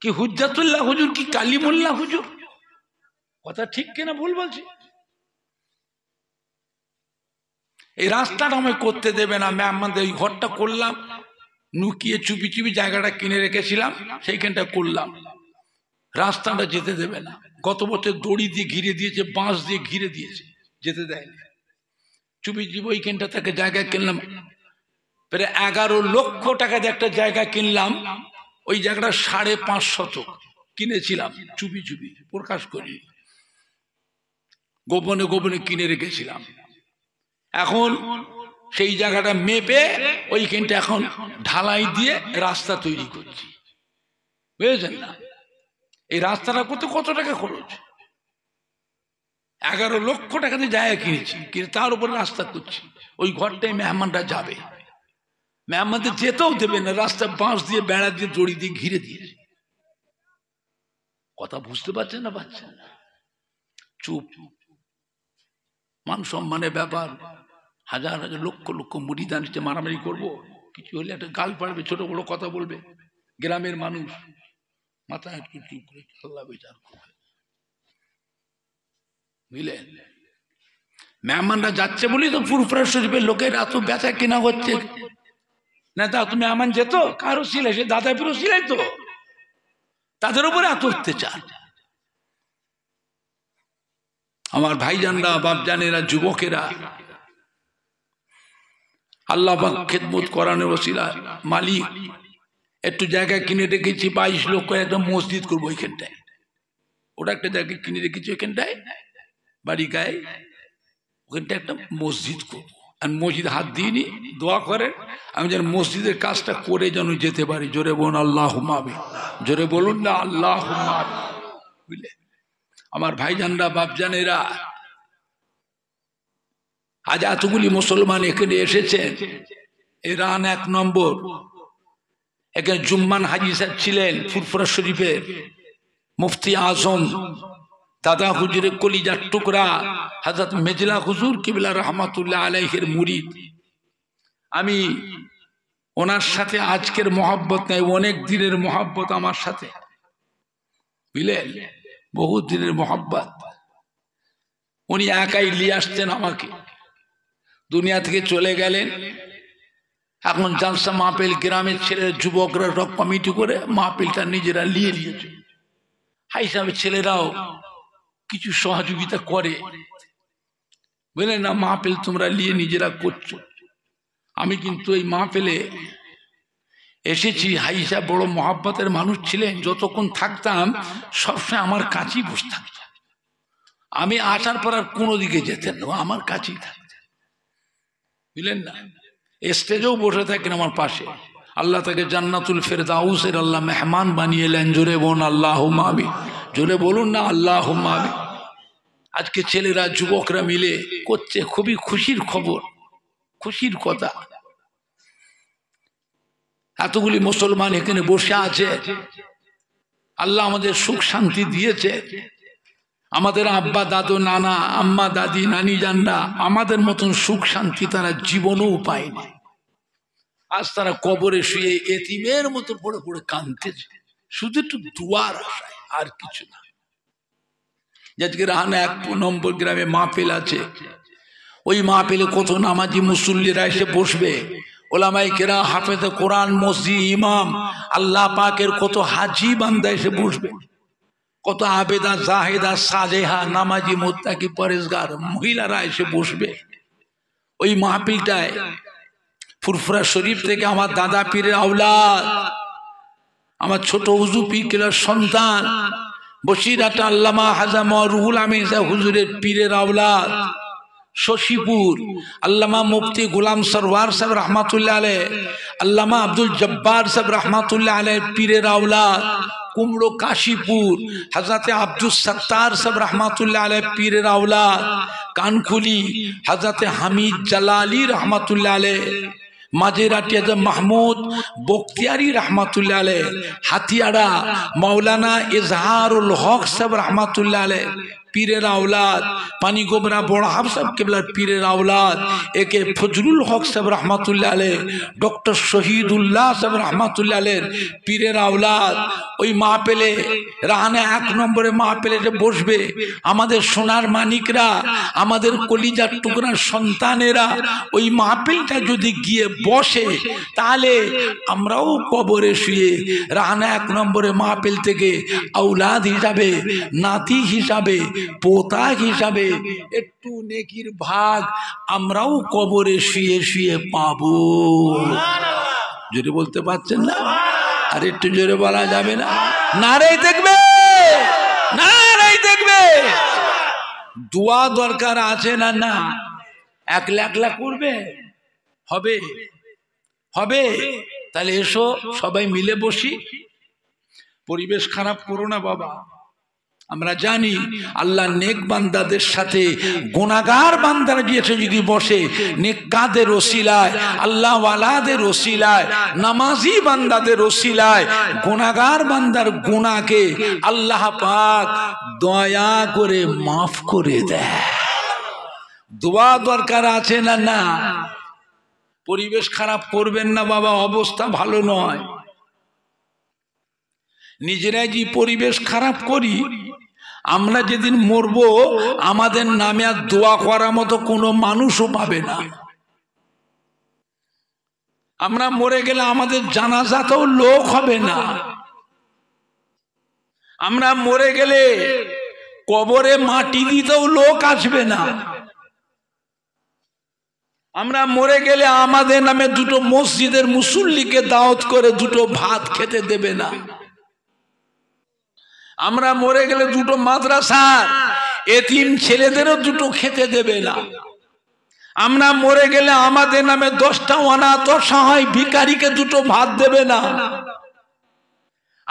কি হুজাতুল্লাহ হুজুর কি কালিমুল্লাহ হুজুর কথা ঠিক কিনা ভুল বলছি এই রাস্তাটা আমায় করতে দেবে না ম্যাম আমাদের ওই ঘরটা করলাম নুকিয়ে চুপি চুপি জায়গাটা কিনে রেখেছিলাম সেইখানটা করলাম রাস্তাটা যেতে দেবে না গত বছর দড়ি দিয়ে ঘিরে দিয়েছে বাঁশ দিয়ে ঘিরে দিয়েছে যেতে দেয়নি চুপি চুপি ওইখানটা তাকে জায়গা কিনলাম প্রায় এগারো লক্ষ টাকা দিয়ে একটা জায়গা কিনলাম ওই জায়গাটা সাড়ে পাঁচ শতক কিনেছিলাম চুপি চুপি প্রকাশ করি গোপনে গোপনে কিনে রেখেছিলাম এখন সেই জায়গাটা মেপে ওইখানটা এখন ঢালাই দিয়ে রাস্তা তৈরি করছি বুঝেছেন না এই রাস্তাটা করতে কত টাকা খরচ এগারো লক্ষ টাকা দিয়ে জায়গা কিনেছি কিন্তু তার উপরে রাস্তা করছি ওই ঘরটাই মেহমানরা যাবে মেহমানদের যেতেও দেবে না রাস্তা বাঁশ দিয়ে বেড়া দিয়ে জড়ি দিয়ে ঘিরে দিয়েছে কথা বুঝতে পারছেন না পাচ্ছেন না চুপ মান সম্মানের ব্যাপার হাজার হাজার লক্ষ লক্ষ মুড়ি নিতে মারামারি করব। কিছু হলে একটা গাল পাড়বে ছোট বড় কথা বলবে গ্রামের মানুষ মাথায় একটু চুপ করে আল্লাহ বিচার করবে বুঝলেন মেহমানরা যাচ্ছে বলেই তো পুরপুরা শরীফের লোকের এত ব্যথা কেনা হচ্ছে না তা তুমি আমার যেত কারো সিলাই সে দাদা পুরো সিলাই তো তাদের উপরে এত অত্যাচার আমার ভাইজানরা বাপজানেরা যুবকেরা আল্লাহ পাক খেদমত করানোর ওসিলা মালিক একটু জায়গা কিনে রেখেছি বাইশ লক্ষ একটা মসজিদ করবো ওইখানটায় ওটা একটা জায়গা কিনে রেখেছি ওইখানটায় বাড়ি গায়ে ওখানটায় একটা মসজিদ করবো আর মসজিদ হাত দিইনি দোয়া করে আমি যেন মসজিদের কাজটা করে যেন যেতে পারি জোরে বলুন আল্লাহ হুমাবে জোরে বলুন না আল্লাহ হুমাবে বুঝলে আমার ভাইজানরা বাপজানেরা আজ এতগুলি মুসলমান এখানে এসেছেন ইরান এক নম্বর এখানে জুম্মান হাজি সাহেব ছিলেন ফুরফুরা শরীফের মুফতি আজম দাদা হুজুরের কলিজার টুকরা হাজরত মেজলা হুজুর কিবলা রহমাতুল্লাহ আলহের মুরিদ আমি ওনার সাথে আজকের মহাব্বত নাই অনেক দিনের মহাব্বত আমার সাথে বুঝলেন বহু দিনের মহাব্বত উনি একাই নিয়ে আসতেন আমাকে দুনিয়া থেকে চলে গেলেন এখন জালসা মাহপিল গ্রামের ছেলের যুবকরা রক কমিটি করে মাহপিলটা নিজেরা নিয়ে নিয়েছে হাই সাহেবের ছেলেরাও কিছু সহযোগিতা করে বুঝলেন না মাহপিল তোমরা নিয়ে নিজেরা করছো আমি কিন্তু এই মাহপিলে এসেছি হাই সাহেব বড় মহাব্বতের মানুষ ছিলেন যতক্ষণ থাকতাম সবসময় আমার কাছেই বসে থাকতাম আমি আসার পর আর কোনো দিকে যেতেন না আমার কাছেই থাকতাম বুঝলেন না স্টেজেও বসে থাকেন আমার পাশে আল্লাহ তাকে জান্নাতুল দাউসের আল্লাহ মেহমান বানিয়ে এলেন জোরে বোন আল্লাহ মাবি জোরে বলুন না আল্লাহ মাবি আজকে ছেলেরা যুবকরা মিলে করছে খুবই খুশির খবর খুশির কথা এতগুলি মুসলমান এখানে বসে আছে আল্লাহ আমাদের সুখ শান্তি দিয়েছে আমাদের আব্বা দাদু নানা আম্মা দাদি নানি জানরা আমাদের মতন সুখ শান্তি তারা জীবনও পায় না আজ তারা কবরে শুয়ে এতিমের মতো পড়ে পড়ে কানতে শুধু একটু দুয়ার আশায় আর কিছু না আজকে রাহানা এক নম্বর গ্রামে পেল আছে ওই পেলে কত নামাজি মুসল্লিরা এসে বসবে ওলামাই কেরা হাফেজ কোরআন মসজিদ ইমাম আল্লাহ পাকের কত হাজি বান্দা এসে বসবে কত আবেদা জাহেদা সাজেহা নামাজি মোত্তাকি পরেশগার মহিলারা এসে বসবে ওই মাহপিলটায় ফুরফুরা শরীফ থেকে আমার দাদা পীরের আওলাদ আমার ছোট হুজু পীর সন্তান বসিরাটা আল্লামা হাজামা রুহুল আমি হুজুরের পীরের আওলাদ শশীপুর আল্লামা মুফতি গুলাম সরওয়ার সাহেব রহমাতুল্লাহ আলে আল্লামা আব্দুল জব্বার সাহেব রহমাতুল্লাহ আলে পীরের আউলাদ কুমড়ো কাশীপুর হজরতে আব্দুল সত্তার সাহেব রহমাতুল্লাহ আলে পীরের আউলাদ কানখুলি হজরতে হামিদ জালালি রহমাতুল্লাহ আলে মাঝেরাটি আছে মাহমুদ বক্তিয়ারি রহমাতুল্লাহ আলে হাতিয়াড়া মাওলানা ইজহারুল হক সাহেব রহমাতুল্লাহ আলে পীরের আওলাদ পানি গোবরা বড় সাহেব কেবলার পীরের আওলাদ একে ফজরুল হক সাহেব রহমাতুল্লা আলে ডক্টর শহীদুল্লাহ সাহেব রহমাতুল্লা আলের পীরের আওলাদ ওই মা পেলে রাহানা এক নম্বরে মা পেলে বসবে আমাদের সোনার মানিকরা আমাদের কলিজার টুকরার সন্তানেরা ওই মা পেলটা যদি গিয়ে বসে তাহলে আমরাও কবরে শুয়ে রাহানা এক নম্বরে মা পেল থেকে আউলাদ হিসাবে নাতি হিসাবে পোতা হিসাবে একটু নেকির ভাগ আমরাও কবরে শুয়ে শুয়ে পাব জোরে বলতে পারছেন না আর একটু জোরে বলা যাবে না নারাই দেখবে নারাই দেখবে দোয়া দরকার আছে না না একলা একলা করবে হবে হবে তাহলে এসো সবাই মিলে বসি পরিবেশ খারাপ করো না বাবা আমরা জানি আল্লাহ নেক বান্দাদের সাথে গোনাগার বান্দারা গিয়েছে যদি বসে নেকাদের ওসিলায় ওয়ালাদের ওসিলায় নামাজি বান্দাদের ওসিলায় গোনাগার বান্দার গোনাকে আল্লাহ পাক দয়া করে মাফ করে দেয় দোয়া দরকার আছে না না পরিবেশ খারাপ করবেন না বাবা অবস্থা ভালো নয় নিজেরাই যে পরিবেশ খারাপ করি আমরা যেদিন মরব আমাদের নামে আর দোয়া করার মতো কোনো মানুষও পাবে না আমরা মরে গেলে আমাদের জানাজাতেও লোক হবে না আমরা মরে গেলে কবরে মাটি দিতেও লোক আসবে না আমরা মরে গেলে আমাদের নামে দুটো মসজিদের মুসল্লিকে দাওয়াত করে দুটো ভাত খেতে দেবে না আমরা মরে গেলে দুটো মাদ্রাসা এতিম ছেলেদেরও দুটো খেতে দেবে না আমরা মরে গেলে আমাদের নামে দশটা অনাথ সহায় ভিকারিকে দুটো ভাত দেবে না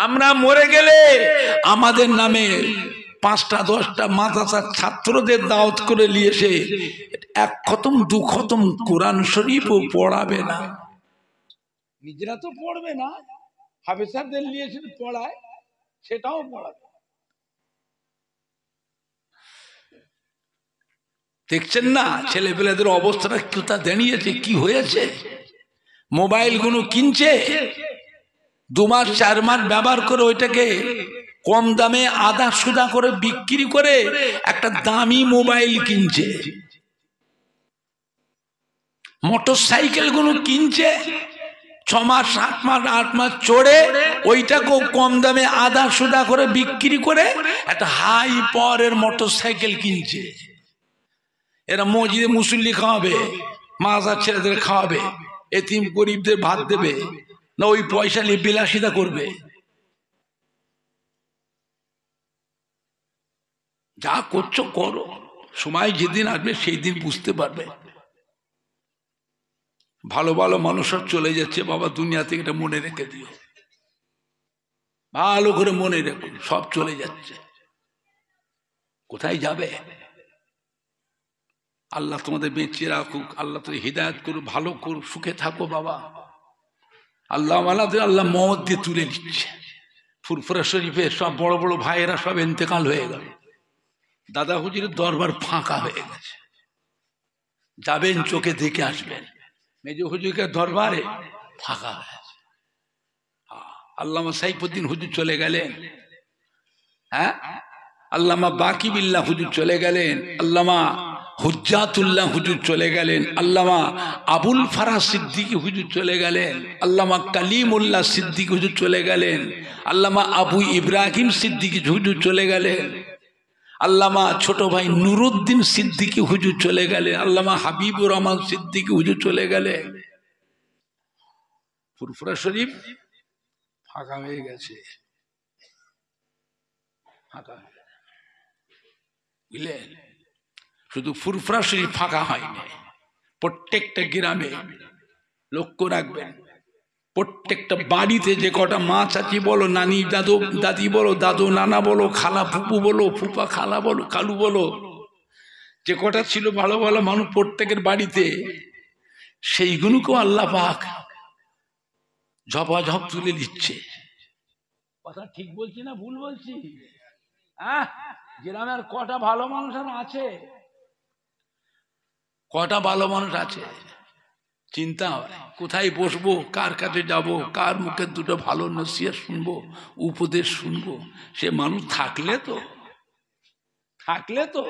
আমরা মরে গেলে আমাদের নামে পাঁচটা দশটা মাদ্রাসার ছাত্রদের দাওয়াত করে নিয়েছে এক খতম দু খতম কোরআন শরীফও পড়াবে না নিজেরা তো পড়বে না হাফেসারদের নিয়েছে পড়ায় সেটাও পড়া যায় দেখছেন না ছেলে পেলেদের অবস্থাটা তা দাঁড়িয়েছে কি হয়েছে মোবাইলগুলো কিনছে দু মাস চার মাস ব্যবহার করে ওইটাকে কম দামে আদা সুদা করে বিক্রি করে একটা দামি মোবাইল কিনছে মোটর গুলো কিনছে ছ মাস সাত মাস আট মাস চড়ে ওইটাকেও কম দামে আদা সুদা করে বিক্রি করে একটা হাই পরের মোটর সাইকেল কিনছে এরা মসজিদে মুসল্লি খাওয়াবে মাজার ছেলেদের খাওয়াবে এতিম গরিবদের ভাত দেবে না ওই পয়সা নিয়ে বিলাসিতা করবে যা করছো করো সময় যেদিন আসবে সেই দিন বুঝতে পারবে ভালো ভালো মানুষও চলে যাচ্ছে বাবা দুনিয়া থেকে এটা মনে রেখে দিও ভালো করে মনে রেখো সব চলে যাচ্ছে কোথায় যাবে আল্লাহ তোমাদের বেঁচে রাখুক আল্লাহ তুমি হৃদায়ত করুক ভালো করুক সুখে থাকো বাবা আল্লাহ আল্লাহ আল্লাহ মহদ দিয়ে তুলে নিচ্ছে ফুরফুরা শরীফে সব বড় বড় ভাইয়েরা সব এতেকাল হয়ে গেল দাদা হুজির দরবার ফাঁকা হয়ে গেছে যাবেন চোখে দেখে আসবেন মেজু হুজুকে দরবারে ফাঁকা আছে হ্যাঁ, আল্লামা সাইফুদ্দিন হুজুর চলে গেলেন হ্যাঁ আল্লামা বাকিবিল্লা হুজুর চলে গেলেন আল্লামা হুজাতুল্লাহ হুজুর চলে গেলেন আল্লামা আবুল ফারা সিদ্দিকী হুজুর চলে গেলেন আল্লামা কালিমুল্লাহ সিদ্দিক হুজুর চলে গেলেন আল্লামা আবু ইব্রাহিম সিদ্দিকী হুজুর চলে গেলেন আল্লামা ছোট ভাই নুরুদ্দিন সিদ্দিকি হুজু চলে গেলে আল্লামা হাবিবুর রহমান সিদ্দিকি হুজু চলে গেলে ফুরফুরা শরীফ ফাঁকা হয়ে গেছে ফাঁকা বুঝলে শুধু ফুরফুরা শরীফ ফাঁকা হয়নি প্রত্যেকটা গ্রামে লক্ষ্য রাখবেন প্রত্যেকটা বাড়িতে যে কটা মা চাচি বলো নানি দাদু দাদি বলো দাদু নানা বলো খালা ফুপু বলো ফুপা খালা বলো কালু বলো যে কটা ছিল ভালো ভালো মানুষ প্রত্যেকের বাড়িতে সেইগুলোকেও আল্লাহ পাক ঝপাঝপ তুলে দিচ্ছে কথা ঠিক বলছি না ভুল বলছি গ্রামের কটা ভালো মানুষ আছে কটা ভালো মানুষ আছে চিন্তা কোথায় বসবো কার কাছে যাব কার মুখে দুটো ভালো নসিয়া শুনবো উপদেশ শুনবো সে মানুষ থাকলে তো থাকলে তো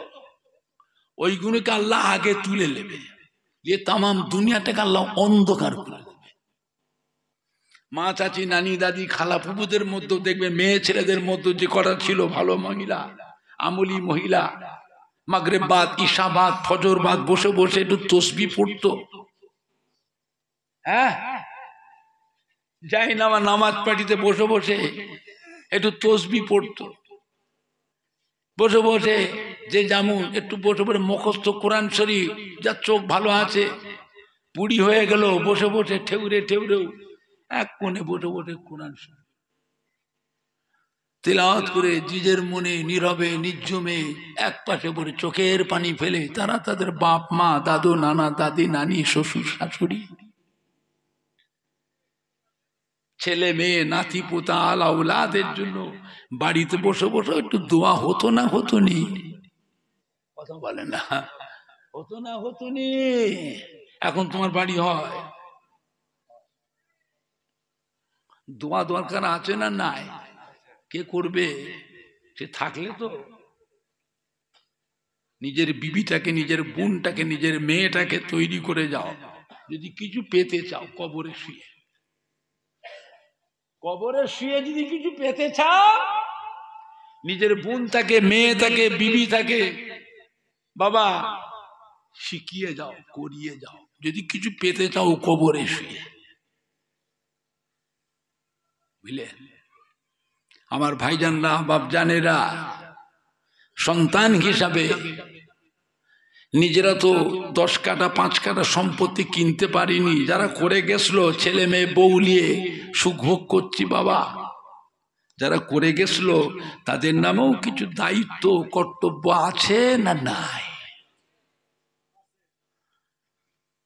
ওইগুলোকে আল্লাহ আগে তুলে নেবে যে তামাম দুনিয়াটাকে আল্লাহ অন্ধকার করে দেবে মা চাচি নানি দাদি খালা ফুপুদের মধ্যে দেখবে মেয়ে ছেলেদের মধ্যে যে কটা ছিল ভালো মহিলা আমলি মহিলা মাগরেবাদ ইশাবাদ ফজরবাদ বসে বসে একটু তসবি পড়তো হ্যাঁ যাই না আমার নামাজ পাটিতে বসে বসে একটু তসবি পড়ত বসে বসে যে জামুন একটু বসে বসে মুখস্থ কোরআন শরীফ যার চোখ ভালো আছে পুড়ি হয়ে গেল বসে বসে ঠেউরে ঠেউরেও এক কোণে বসে বসে কোরআন শরীফ তেলাওয়াত করে নিজের মনে নীরবে নির্জমে এক পাশে পড়ে চোখের পানি ফেলে তারা তাদের বাপ মা দাদু নানা দাদি নানি শ্বশুর শাশুড়ি ছেলে মেয়ে নাতি পোতা আলাউলাদের জন্য বাড়িতে বসে বসে একটু দোয়া হতো না হতো নি কথা বলে না হতো না হতো নি এখন তোমার বাড়ি হয় দোয়া দরকার আছে না নাই কে করবে সে থাকলে তো নিজের বিবিটাকে নিজের বোনটাকে নিজের মেয়েটাকে তৈরি করে যাও যদি কিছু পেতে চাও কবরে শুয়ে কবরে শুয়ে যদি কিছু পেতে চাও নিজের বোন থাকে মেয়ে থাকে বিবি থাকে বাবা শিখিয়ে যাও করিয়ে যাও যদি কিছু পেতে চাও কবরে শুয়ে বুঝলেন আমার ভাইজানরা বাপজানেরা সন্তান হিসাবে নিজেরা তো দশ কাটা পাঁচ কাটা সম্পত্তি কিনতে পারিনি যারা করে গেছিল ছেলে মেয়ে বউলিয়ে সুখভোগ করছি বাবা যারা করে গেছিল তাদের নামেও কিছু দায়িত্ব কর্তব্য আছে না নাই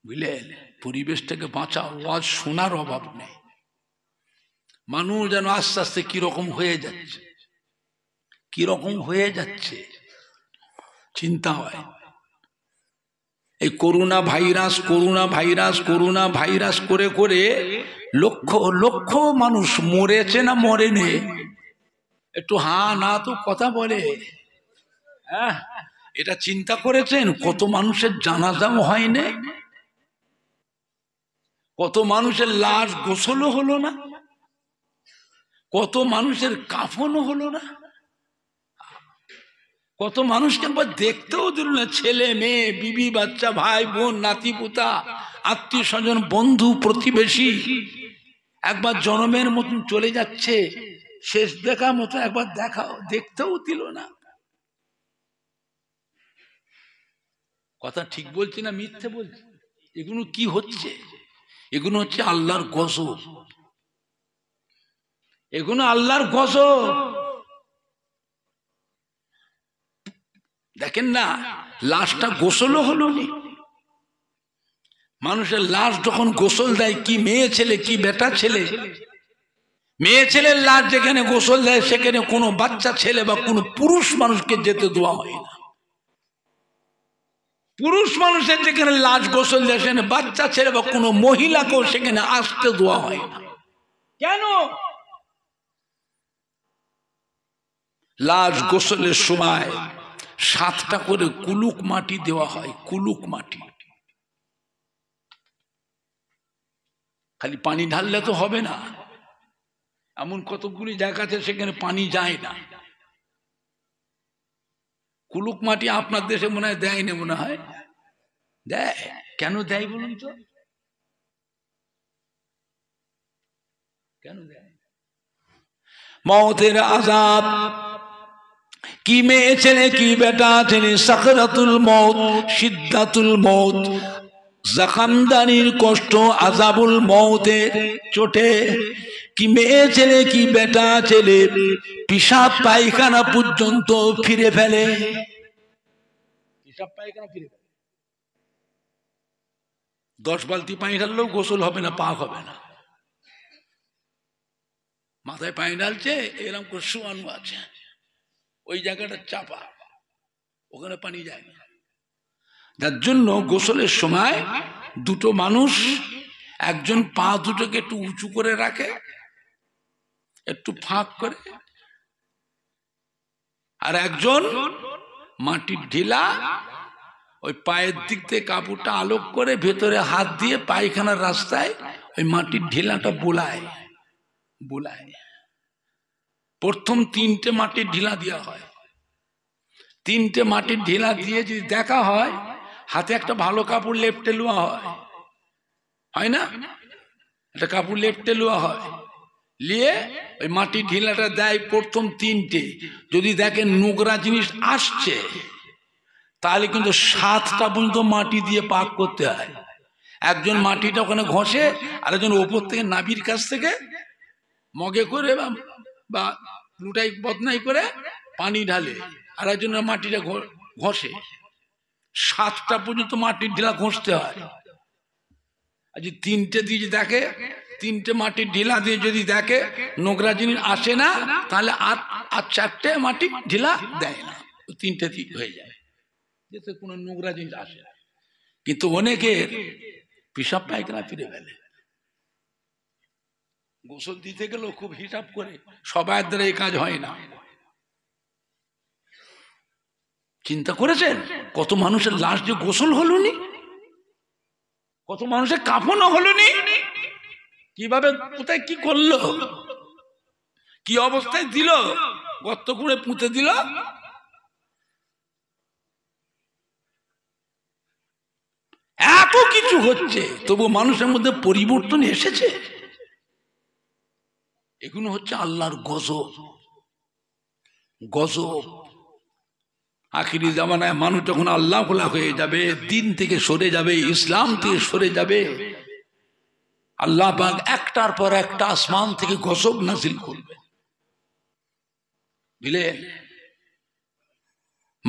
বুঝলেন পরিবেশটাকে বাঁচা আওয়াজ শোনার অভাব নেই মানুষ যেন আস্তে আস্তে কিরকম হয়ে যাচ্ছে কিরকম হয়ে যাচ্ছে চিন্তা হয় এই corona virus corona virus corona virus করে করে লক্ষ লক্ষ মানুষ মরেছে না মরেনি একটু হা না তো কথা বলে হ্যাঁ এটা চিন্তা করেছেন কত মানুষের জানাজাম হয়নি কত মানুষের লাশ গোসলও হলো না কত মানুষের কাফনও হলো না কত মানুষকে একবার দেখতেও দিল না ছেলে মেয়ে বিবি বাচ্চা ভাই বোন নাতি পুতা আত্মীয় স্বজন বন্ধু প্রতিবেশী একবার জনমের মতন চলে যাচ্ছে শেষ দেখা মতো একবার দেখাও দেখতেও দিল না কথা ঠিক বলছি না মিথ্যে বলছি এগুলো কি হচ্ছে এগুলো হচ্ছে আল্লাহর গজব এগুলো আল্লাহর গজব দেখেন না লাশটা গোসলও হলো নি মানুষের লাশ যখন গোসল দেয় কি মেয়ে ছেলে কি বেটা ছেলে মেয়ে ছেলের লাশ যেখানে গোসল দেয় সেখানে কোনো বাচ্চা ছেলে বা কোনো পুরুষ মানুষকে যেতে দেওয়া হয় না পুরুষ মানুষের যেখানে লাশ গোসল দেয় সেখানে বাচ্চা ছেলে বা কোনো মহিলাকেও সেখানে আসতে দেওয়া হয় না কেন লাশ গোসলের সময় সাতটা করে কুলুক মাটি দেওয়া হয় কুলুক মাটি খালি পানি ঢাললে তো হবে না এমন কতগুলি জায়গাতে সেখানে পানি যায় না কুলুক মাটি আপনার দেশে মনে হয় দেয় না মনে হয় দেয় কেন দেয় বলুন তো কেন দেয় মতের আজাদ কি মেয়ে ছেলে কি বেটা ছেলে সাকরাতুল মত সিদ্ধাতুল মত জাকামদানির কষ্ট আজাবুল মতে চোটে কি মেয়ে ছেলে কি বেটা ছেলে পিসাব পায়খানা পর্যন্ত ফিরে ফেলে পিসাব পায়খানা ফিরে ফেলে দশ বালতি পানি ঢাললেও গোসল হবে না পাক হবে না মাথায় পানি ঢালছে এরকম করে শুয়ানো আছে ওই জায়গাটা চাপা ওখানে পানি যায় না যার জন্য গোসলের সময় দুটো মানুষ একজন পা দুটোকে একটু উঁচু করে রাখে একটু ফাঁক করে আর একজন মাটির ঢিলা ওই পায়ের দিক থেকে কাপড়টা আলোক করে ভেতরে হাত দিয়ে পায়খানার রাস্তায় ওই মাটির ঢিলাটা বোলায় বোলায় প্রথম তিনটে মাটির ঢিলা দেওয়া হয় তিনটে মাটির ঢিলা দিয়ে যদি দেখা হয় হাতে একটা ভালো কাপড় লেপটে লওয়া হয় হয় না একটা কাপড় লেপটে লওয়া হয় নিয়ে ওই মাটির ঢিলাটা দেয় প্রথম তিনটে যদি দেখেন নোংরা জিনিস আসছে তাহলে কিন্তু সাতটা পর্যন্ত মাটি দিয়ে পাক করতে হয় একজন মাটিটা ওখানে ঘষে আর একজন ওপর থেকে নাভির কাছ থেকে মগে করে বা লুটাই বদনাই করে পানি ঢালে আর একজনের মাটিটা ঘষে সাতটা পর্যন্ত মাটির ঢিলা ঘষতে হয় আর যে তিনটে দিয়ে দেখে তিনটে মাটির ঢিলা দিয়ে যদি দেখে নোংরা জিনিস আসে না তাহলে আর আর চারটে মাটি ঢিলা দেয় না তিনটে দিক হয়ে যায় যেতে কোনো নোংরা জিনিস আসে না কিন্তু অনেকের পিসাব পায়খানা ফিরে ফেলে গোসল দিতে গেলেও খুব হিসাব করে সবার দ্বারা এই কাজ হয় না চিন্তা করেছেন কত মানুষের লাশ যে গোসল হলুনি কত মানুষের কাফনও হলুনি কিভাবে কোথায় কি করলো কি অবস্থায় দিল গর্ত করে পুঁতে দিল এত কিছু হচ্ছে তবু মানুষের মধ্যে পরিবর্তন এসেছে এগুলো হচ্ছে আল্লাহর গজব গজব আখিরি জামানায় মানুষ যখন আল্লাহ খোলা হয়ে যাবে দিন থেকে সরে যাবে ইসলাম থেকে সরে যাবে আল্লাহ পাক একটার পর একটা আসমান থেকে গজব নাজিল করবে বুঝলে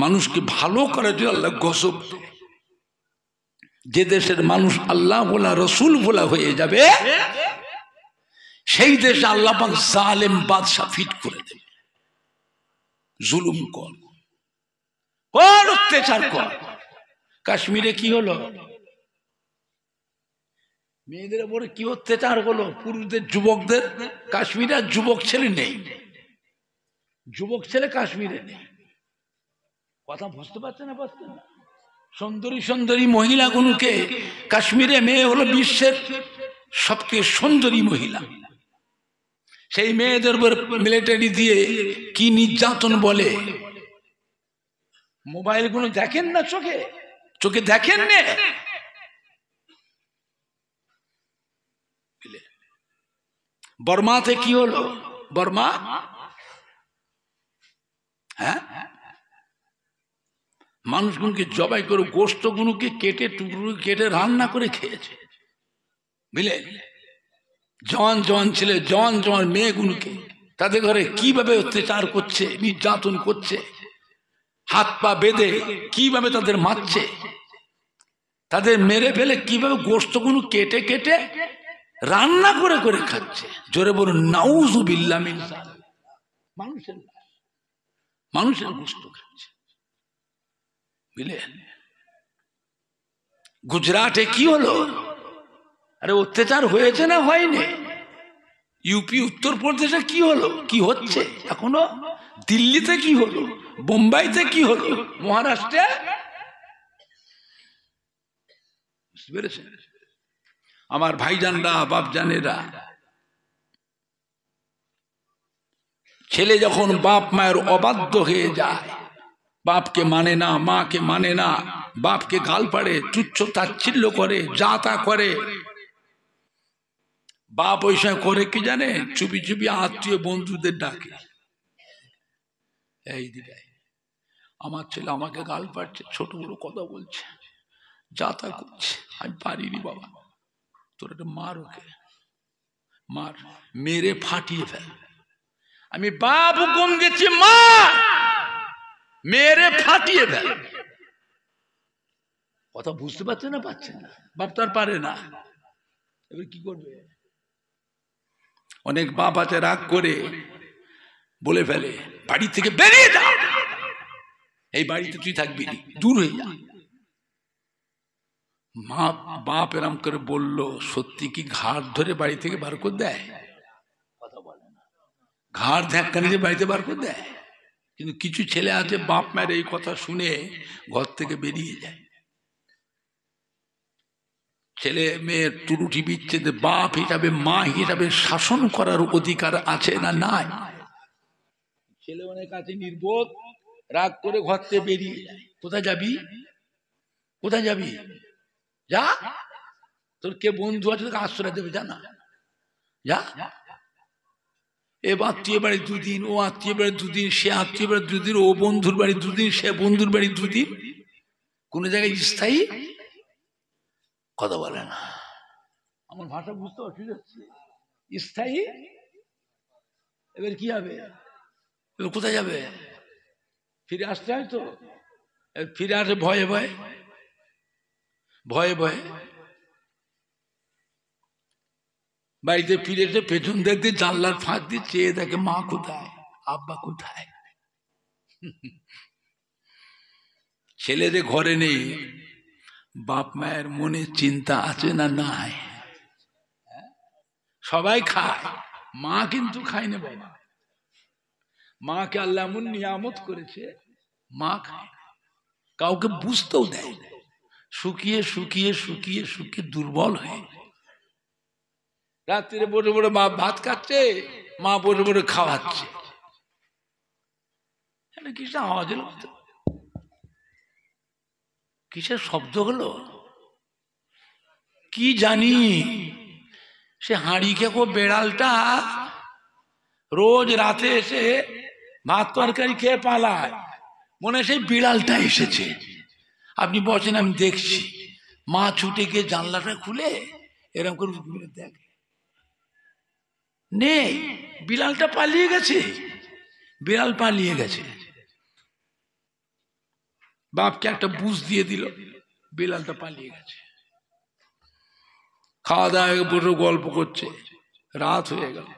মানুষকে ভালো করে যদি আল্লাহ গজব যে দেশের মানুষ আল্লাহ বলা রসুল বলা হয়ে যাবে সেই দেশে আল্লাপাক জালেম বাদশাহ ফিট করে দেবে জুলুম কর কর অত্যাচার কর কাশ্মীরে কি হলো মেয়েদের উপরে কি অত্যাচার হলো পুরুষদের যুবকদের কাশ্মীরে আর যুবক ছেলে নেই যুবক ছেলে কাশ্মীরে নেই কথা বুঝতে পারছে না পারছে না সুন্দরী সুন্দরী মহিলাগুলোকে কাশ্মীরে মেয়ে হলো বিশ্বের সবচেয়ে সুন্দরী মহিলা সেই মেয়েদের উপর মিলিটারি দিয়ে কি নির্যাতন বলে মোবাইল গুলো দেখেন না চোখে চোখে দেখেন না বর্মাতে কি হলো বর্মা হ্যাঁ মানুষগুলোকে জবাই করে গোস্ত গুলোকে কেটে টুকরো কেটে রান্না করে খেয়েছে বুঝলেন জন জন ছেলে জন জন মেয়েগুলোকে তাদের ঘরে কিভাবে অত্যাচার করছে নির্যাতন করছে হাত পা বেঁধে কিভাবে তাদের মারছে তাদের মেরে ফেলে কিভাবে গুলো কেটে কেটে রান্না করে করে খাচ্ছে জোরে বলুন বিল্লা মানুষের মানুষের গোস্ত খাচ্ছে বুঝলেন গুজরাটে কি হলো আরে অত্যাচার হয়েছে না হয়নি ইউপি উত্তরপ্রদেশে কি হলো কি হচ্ছে এখনো দিল্লিতে কি হলো বোম্বাইতে কি হলো মহারাষ্ট্রে আমার ভাইজানরা জানেরা ছেলে যখন বাপ মায়ের অবাধ্য হয়ে যায় বাপকে মানে না মাকে মানে না বাপকে গাল পাড়ে তুচ্ছ তাচ্ছিল্য করে যা তা করে বা পয়সা করে কি জানে চুপি চুপি আত্মীয় বন্ধুদের ডাকে এই দিদাই আমার ছেলে আমাকে গাল পাড়ছে ছোট বড় কথা বলছে যা তা করছে আমি পারিনি বাবা তোর একটা মার ওকে মার মেরে ফাটিয়ে ফেল আমি বাপ হুকুম গেছি মা মেরে ফাটিয়ে ফেল কথা বুঝতে পারছে না পাচ্ছে না বাপ তার পারে না এবার কি করবে অনেক বাপ আছে রাগ করে বলে ফেলে বাড়ি থেকে বেরিয়ে যা এই বাড়িতে তুই থাকবি দূর হয়ে যা মা বাপ এরম করে বলল সত্যি কি ঘাড় ধরে বাড়ি থেকে বার করে দেয় কথা বলে না ঘাড় ধাক্কা নিয়ে বাড়িতে বার করে দেয় কিন্তু কিছু ছেলে আছে বাপ মায়ের এই কথা শুনে ঘর থেকে বেরিয়ে যায় ছেলে মেয়ের ত্রুটি বিচ্ছেদে বাপ হিসাবে মা হিসাবে শাসন করার অধিকার আছে না নাই ছেলে অনেক মানে আছে নির্বোধ রাগ করে ঘর থেকে বেরিয়ে কোথায় যাবি কোথায় যাবি যা তোর কে বন্ধু আছে তোকে আশ্রয় দেবে জানা যা এ আত্মীয় বাড়ি দুদিন ও আত্মীয় বাড়ি দুদিন সে আত্মীয় বাড়ি দুদিন ও বন্ধুর বাড়ি দুদিন সে বন্ধুর বাড়ি দুদিন কোনো জায়গায় স্থায়ী কথা বলে না আমার ভাষা বুঝতে অসুবিধা হচ্ছে স্থায়ী এবার কি হবে এবার কোথায় যাবে ফিরে আসতে হয় তো ফিরে আসে ভয়ে ভয়ে ভয়ে ভয়ে বাড়িতে ফিরে এসে পেছন দেখতে জানলার ফাঁক দিয়ে চেয়ে দেখে মা কোথায় আব্বা কোথায় ছেলেদের ঘরে নেই বাপ মায়ের মনে চিন্তা আছে না নাই সবাই খায় মা কিন্তু খায় না বাবা মাকে আল্লাহ এমন নিয়ামত করেছে মা খায় কাউকে বুঝতেও দেয় শুকিয়ে শুকিয়ে শুকিয়ে শুকিয়ে দুর্বল হয়ে রাত্রে বসে বড় মা ভাত খাচ্ছে মা বসে বড় খাওয়াচ্ছে কিছুটা কি সহজ কিসের শব্দ হলো কি জানি সে হাঁড়ি খেকো বেড়ালটা রোজ রাতে এসে ভাত তরকারি খেয়ে পালায় মনে সেই বিড়ালটা এসেছে আপনি বসেন আমি দেখছি মা ছুটে গিয়ে জানলাটা খুলে এরকম করে দেখে নেই বিড়ালটা পালিয়ে গেছে বিড়াল পালিয়ে গেছে বাপকে একটা বুঝ দিয়ে দিল বেলালটা পালিয়ে গেছে খাওয়া দাওয়া বসে গল্প করছে রাত হয়ে গেল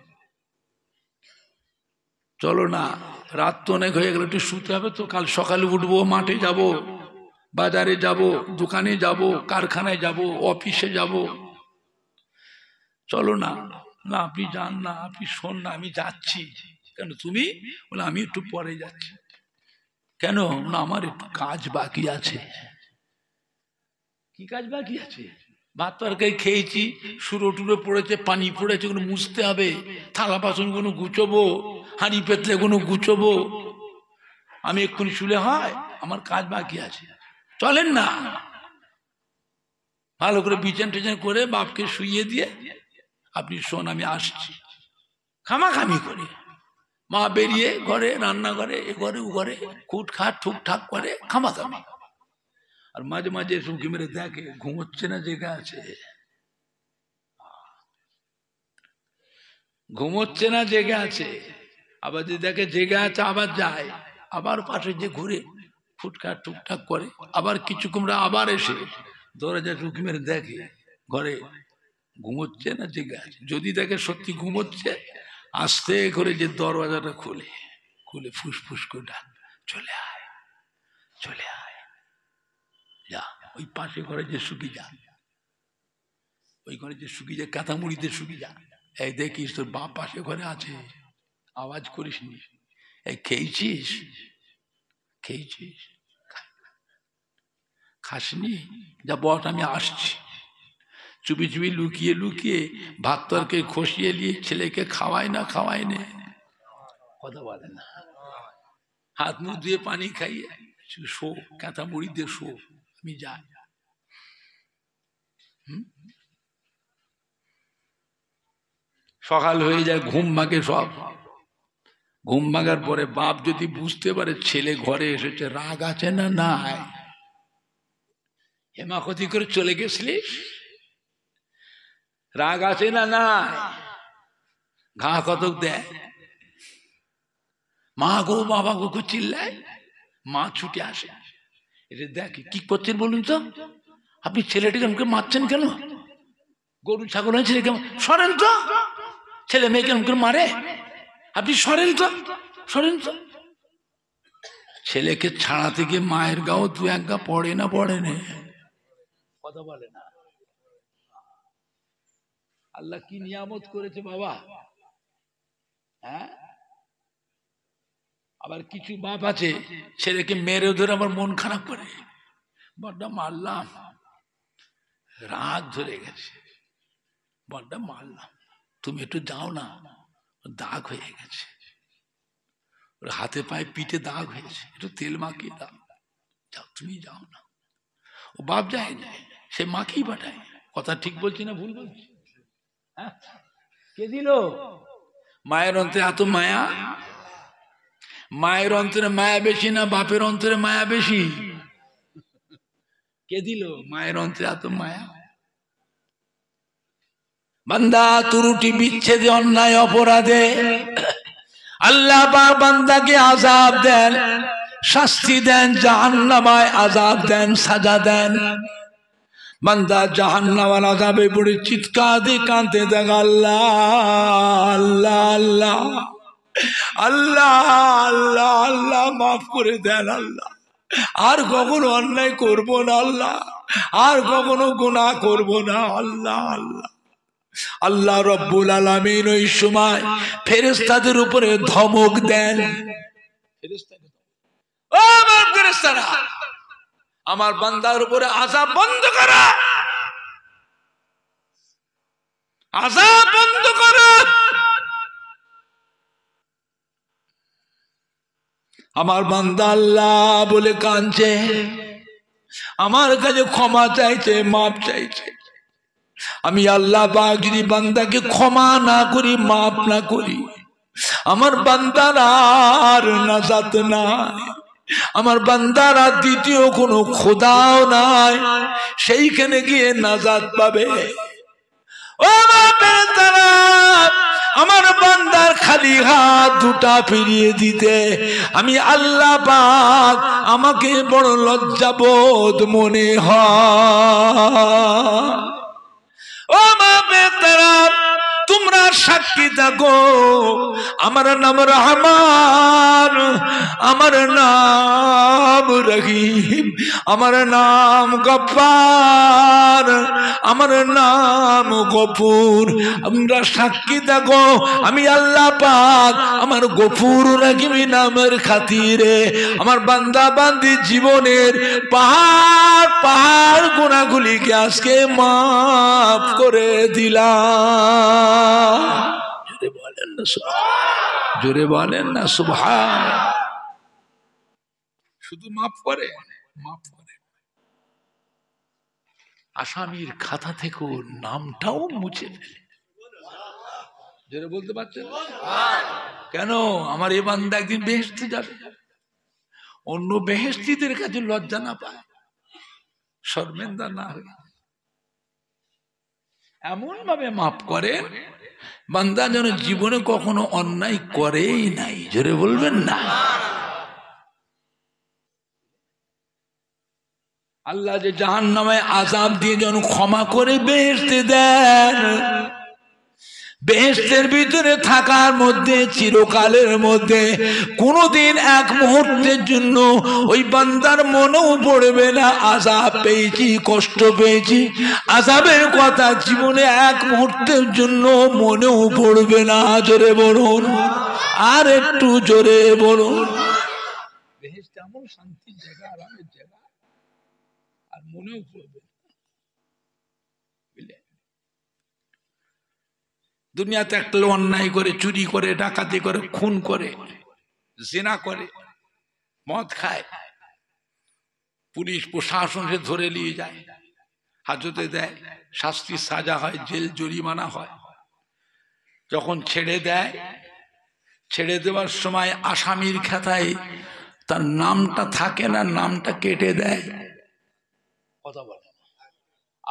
চলো না রাত তো অনেক হয়ে গেল একটু শুতে হবে তো কাল সকালে উঠবো মাঠে যাব বাজারে যাব দোকানে যাব কারখানায় যাব অফিসে যাব চলো না না আপনি যান না আপনি শোন না আমি যাচ্ছি কেন তুমি বলে আমি একটু পরে যাচ্ছি কেন না আমার একটু কাজ বাকি আছে কি কাজ বাকি আছে ভাত তরকারি খেয়েছি সুরো টুরো পড়েছে পানি পড়েছে কোনো মুছতে হবে থালা বাসন কোনো গুচোবো হাঁড়ি পেতলে কোনো গুচবো আমি এক্ষুনি শুলে হয় আমার কাজ বাকি আছে চলেন না ভালো করে বিছান টিচান করে বাপকে শুইয়ে দিয়ে আপনি শোন আমি আসছি খামাখামি করে মা বেরিয়ে ঘরে রান্না করে এ ঘরে ও ঘরে খুট খাট ঠুকঠাক করে খামা খামা আর মাঝে মাঝে সুখি মেরে দেখে ঘুমোচ্ছে না জায়গা আছে ঘুমোচ্ছে না জেগে আছে আবার যদি দেখে জেগে আছে আবার যায় আবার পাশে যে ঘুরে ফুটকা টুকটাক করে আবার কিছু কুমড়া আবার এসে দরজা ঝুঁকি মেরে দেখে ঘরে ঘুমোচ্ছে না জেগে আছে যদি দেখে সত্যি ঘুমোচ্ছে আস্তে করে যে দরওয়াজাটা খুলে খুলে ফুসফুস করে ডাক চলে আয় চলে আয় যা ওই পাশে ঘরে যে সুখি যা ওই ঘরে যে সুখি যা কাঁথামুড়িতে সুখি যা এই দেখিস তোর বাপ পাশে ঘরে আছে আওয়াজ করিস নি এই খেয়েছিস খেয়েছিস খাসনি যা বট আমি আসছি চুপি চুপি লুকিয়ে লুকিয়ে ভাত তরকে খসিয়ে নিয়ে ছেলেকে খাওয়ায় না খাওয়ায় নে কথা বলে না হাত মুখ ধুয়ে পানি খাইয়ে শো কাঁথা মুড়ি দিয়ে শো আমি যাই সকাল হয়ে যায় ঘুম মাকে সব ঘুম ভাঙার পরে বাপ যদি বুঝতে পারে ছেলে ঘরে এসেছে রাগ আছে না নাই ক্ষতি করে চলে গেছিলিস রাগ আছে না নাই ঘা কতক দেয় মা গো বাবা গো চিল্লায় মা ছুটে আসে এটা দেখ কি করছেন বলুন তো আপনি ছেলেটিকে আমাকে মারছেন কেন গরু ছাগল হয়ে ছেলেকে সরেন তো ছেলে মেয়েকে আমাকে মারে আপনি সরেন তো সরেন তো ছেলেকে ছাড়াতে গিয়ে মায়ের গাও দু এক গা পড়ে না পড়ে না কথা বলে না আল্লাহ কি নিয়ামত করেছে বাবা হ্যাঁ আবার কিছু বাপ আছে ছেলেকে মেরে ধরে আমার মন খারাপ করে বড্ডা মারলাম রাত ধরে গেছে বড্ডা মারলাম তুমি একটু যাও না দাগ হয়ে গেছে ওর হাতে পায়ে পিঠে দাগ হয়েছে একটু তেল মাখিয়ে দাও যাও তুমি যাও না ও বাপ যায় সে মাখিয়ে পাঠায় কথা ঠিক বলছি না ভুল বলছি কে দিল মায়ের অন্তরে এত মায়া মায়ের অন্তরে মায়া বেশি না বাপের অন্তরে মায়া বেশি কে দিল মায়ের অন্তরে এত মায়া বান্দা তুরুটি বিচ্ছেদে অন্যায় অপরাধে আল্লাহ বান্দাকে আজাব দেন শাস্তি দেন জাহান্নামায় আজাব দেন সাজা দেন বান্দা জাহান্নামাল আজাবে পড়ে চিৎকাঁদে কাঁদতে দেখ আল্লাহ আল্লাহ আল্লাহ আল্লাহ আল্লাহ আল্লাহ মাফ করে দেন আল্লাহ আর কখনো অন্যায় করব না আল্লাহ আর কখনো গুণা করব না আল্লাহ আল্লাহ আল্লাহ রব্বুল আলমিন ওই সময় ফেরেস্তাদের উপরে ধমক দেন ও ফেরেস্তারা আমার বান্দার উপরে আজাব বন্ধ করা আজাব বন্ধ করা আমার বান্দা আল্লাহ বলে কাঁদছে আমার কাছে ক্ষমা চাইছে মাপ চাইছে আমি আল্লাহ বাগ যদি বান্দাকে ক্ষমা না করি মাপ না করি আমার বান্দার আর নাজাত নাই আমার বান্দারা দ্বিতীয় কোনো খোদাও নাই সেইখানে গিয়ে নাজাদ পাবে ও আমার বান্দার খালি হাত দুটা ফিরিয়ে দিতে আমি আল্লাহ পাক আমাকে বড় লজ্জাবোধ মনে হয় ও মা বেতারা তোমরা সাক্ষী থাকো আমার নাম রহমান আমার নাম রহিম আমার নাম গপ্পার আমার নাম গফুর আমরা সাক্ষী দেখো আমি আল্লাহ পাক আমার গফুর রাখিবি নামের খাতিরে আমার বান্দা বান্দি জীবনের পাহাড় পাহাড় গোনাগুলিকে আজকে মাফ করে দিলাম জোরে বলেন না জোরে বলেন না শুভা শুধু মাফ করে মাফ করে আসামির খাতা থেকে নামটাও মুছে ফেলে যেটা বলতে পারছেন কেন আমার এ বান্দা একদিন বেহেস্তে যাবে অন্য বেহেস্তিদের কাছে লজ্জা না পায় শর্মেন্দা না হয়ে এমন ভাবে মাফ করেন বান্দা যেন জীবনে কখনো অন্যায় করেই নাই জোরে বলবেন না আল্লাহ যে জাহান নামে আজাব দিয়ে যেন ক্ষমা করে বেহেস্তে দেন বেহেস্তের ভিতরে থাকার মধ্যে চিরকালের মধ্যে কোনোদিন এক মুহূর্তের জন্য ওই বান্দার মনেও পড়বে না আজাব পেয়েছি কষ্ট পেয়েছি আজাবের কথা জীবনে এক মুহূর্তের জন্য মনেও পড়বে না জোরে বলুন আর একটু জোরে বলুন বেহেস্ত এমন শান্তির জায়গা আরামের মনেও করবে দুনিয়াতে একটা অন্যায় করে চুরি করে ডাকাতি করে খুন করে জেনা করে মদ খায় পুলিশ প্রশাসন সে ধরে নিয়ে যায় হাজতে দেয় শাস্তির সাজা হয় জেল জরিমানা হয় যখন ছেড়ে দেয় ছেড়ে দেওয়ার সময় আসামির খাতায় তার নামটা থাকে না নামটা কেটে দেয় কথা বলে না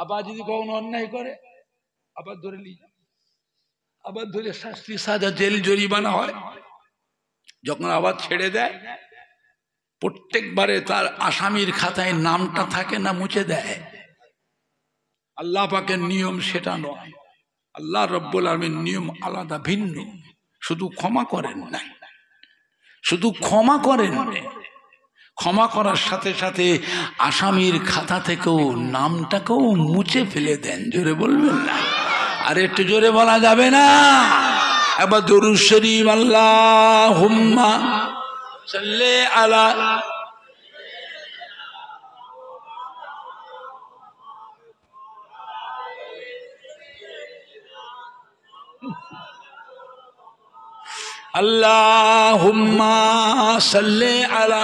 আবার যদি কখনো অন্যায় করে আবার ধরে নিয়ে আবার ধরে শাস্তি সাজা জেল জরিমানা হয় যখন আবার ছেড়ে দেয় প্রত্যেকবারে তার আসামির খাতায় নামটা থাকে না মুছে দেয় আল্লাহ পাকের নিয়ম সেটা নয় আল্লাহ রব্বুল আলমীর নিয়ম আলাদা ভিন্ন শুধু ক্ষমা করেন না শুধু ক্ষমা করেন না ক্ষমা করার সাথে সাথে আসামির খাতা থেকেও নামটাকেও মুছে ফেলে দেন জোরে বলবেন না আর একটু জোরে বলা যাবে না এবার দরু শরীফ আল্লাহ হুম্মা সাল্লে আলা আল্লাহ হুম্মা সাল্লে আলা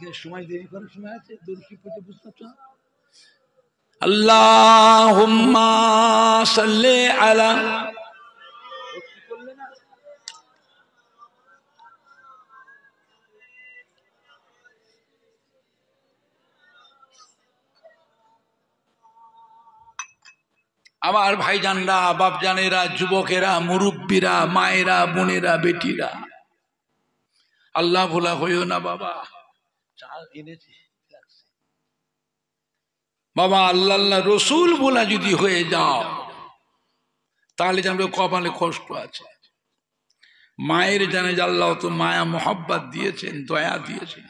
এখানে সময় দেরি করার সময় আছে দর্শী পড়তে বুঝতে পারছো আল্লাহ আলা আমার বাপ জানেরা যুবকেরা মুরব্বীরা মায়েরা বোনেরা বেটিরা আল্লাহ ভোলা হইও না বাবা বাবা আল্লাহ রসুল বোলা যদি হয়ে যাও তাহলে জানবে কপালে কষ্ট আছে মায়ের জানে আল্লাহ তো মায়া মোহাব্বাত দিয়েছেন দয়া দিয়েছেন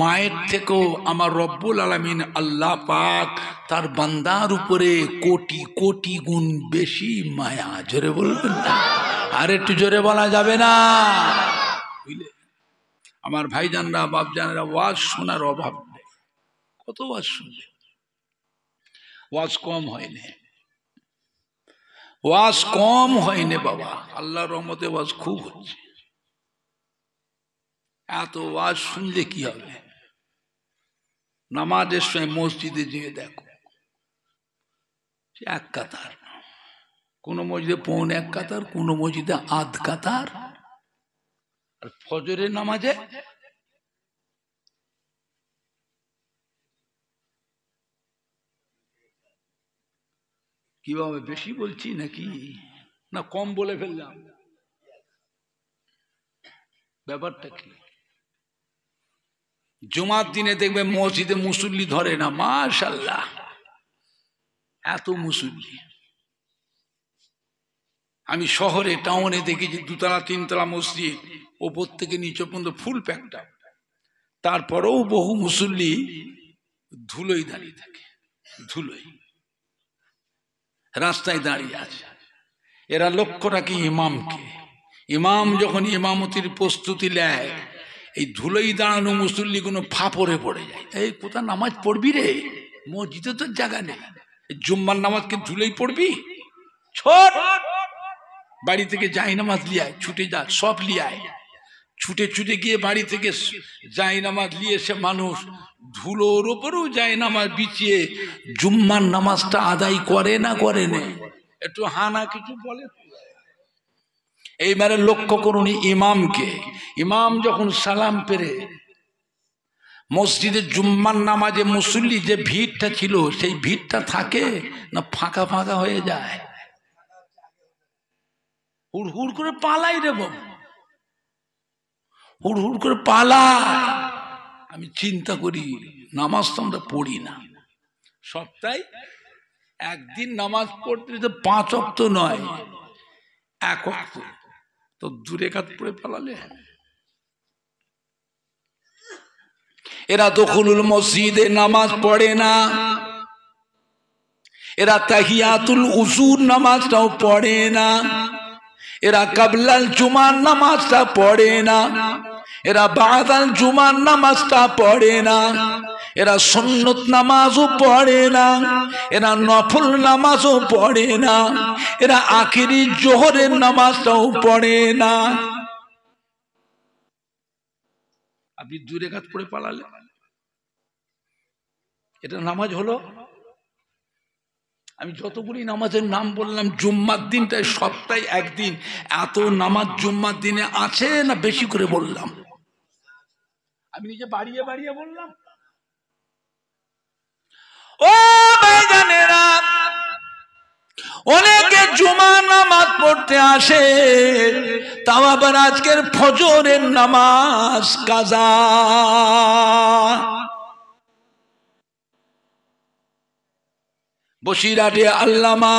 মায়ের থেকেও আমার রব্বুল আলমিন আল্লাহ পাক তার বান্দার উপরে কোটি কোটি গুণ বেশি মায়া জোরে বলবেন আর একটু জোরে বলা যাবে না আমার ভাইজানরা বাপজানরা ওয়াজ শোনার অভাব নেই কত ওয়াজ শুনবে ওয়াজ কম হয়নি ওয়াজ কম হয়নি বাবা আল্লাহ রহমতে ওয়াজ খুব হচ্ছে এত ওয়াজ শুনলে কি হবে নামাজের সময় মসজিদে যেয়ে দেখো এক কাতার কোনো মসজিদে পৌন এক কাতার কোনো মসজিদে আধ কাতার আর ফজরের নামাজে কিভাবে বেশি বলছি নাকি না কম বলে ফেললাম ব্যাপারটা কি জুমার দিনে দেখবে মসজিদে মুসল্লি ধরে না মাশাল্লাহ এত মুসল্লি আমি শহরে টাউনে দেখেছি দুতলা তিনতলা মসজিদ ওপর থেকে নিচে পর্যন্ত ফুল প্যাকটা তারপরেও বহু মুসল্লি ধুলোই দাঁড়িয়ে থাকে ধুলোই রাস্তায় দাঁড়িয়ে আছে এরা লক্ষ্য রাখি ইমামকে ইমাম যখন ইমামতির প্রস্তুতি নেয় এই ধুলোই দাঁড়ানো মুসল্লি কোনো ফাঁপড়ে পড়ে যায় এই কোথা নামাজ পড়বি রে মসজিদে তো জায়গা নেই জুম্মার নামাজকে ধুলেই পড়বি ছোট বাড়ি থেকে যাই নামাজ লিয়ায় ছুটে যা সব লিয়ায় ছুটে ছুটে গিয়ে বাড়ি থেকে নামাজ নিয়ে মানুষ ধুলোর ওপরেও নামাজ বিছিয়ে জুম্মার নামাজটা আদায় করে না করে না একটু হানা কিছু বলে এইবারে লক্ষ্য করুন ইমামকে ইমাম যখন সালাম পেরে মসজিদে জুম্মার নামাজে মুসল্লি যে ভিড়টা ছিল সেই ভিড়টা থাকে না ফাঁকা ফাঁকা হয়ে যায় হুড় হুড় করে পালাই রে বাবু হুড় হুড় করে পালা আমি চিন্তা করি নামাজ তো আমরা পড়ি না সপ্তাহে একদিন নামাজ পড়তে তো পাঁচ অক্ত নয় এক অক্ত তো দূরে কাত পড়ে পালালে এরা তো খুলুল মসজিদে নামাজ পড়ে না এরা তাহিয়াতুল উসুর নামাজটাও পড়ে না এরা কাবলাল জুমার নামাজটা পড়ে না এরা বাদাল জুমার নামাজটা পড়ে না এরা সন্ন্যত নামাজও পড়ে না এরা নফল নামাজও পড়ে না এরা আখেরি জোহরের নামাজটাও পড়ে না আপনি দূরে কাত পড়ে পালালে এটা নামাজ হলো আমি যতগুলি নামাজের নাম বললাম জুম্মার দিনটায় সপ্তাহে একদিন এত নামাজ জুম্মার দিনে আছে না বেশি করে বললাম আমি নিজে বাড়িয়ে বাড়িয়ে বললাম ও ভাইজানেরা অনেকে জুমা নামাজ পড়তে আসে তাও আবার আজকের ফজরের নামাজ কাজা বসিরাটে আল্লামা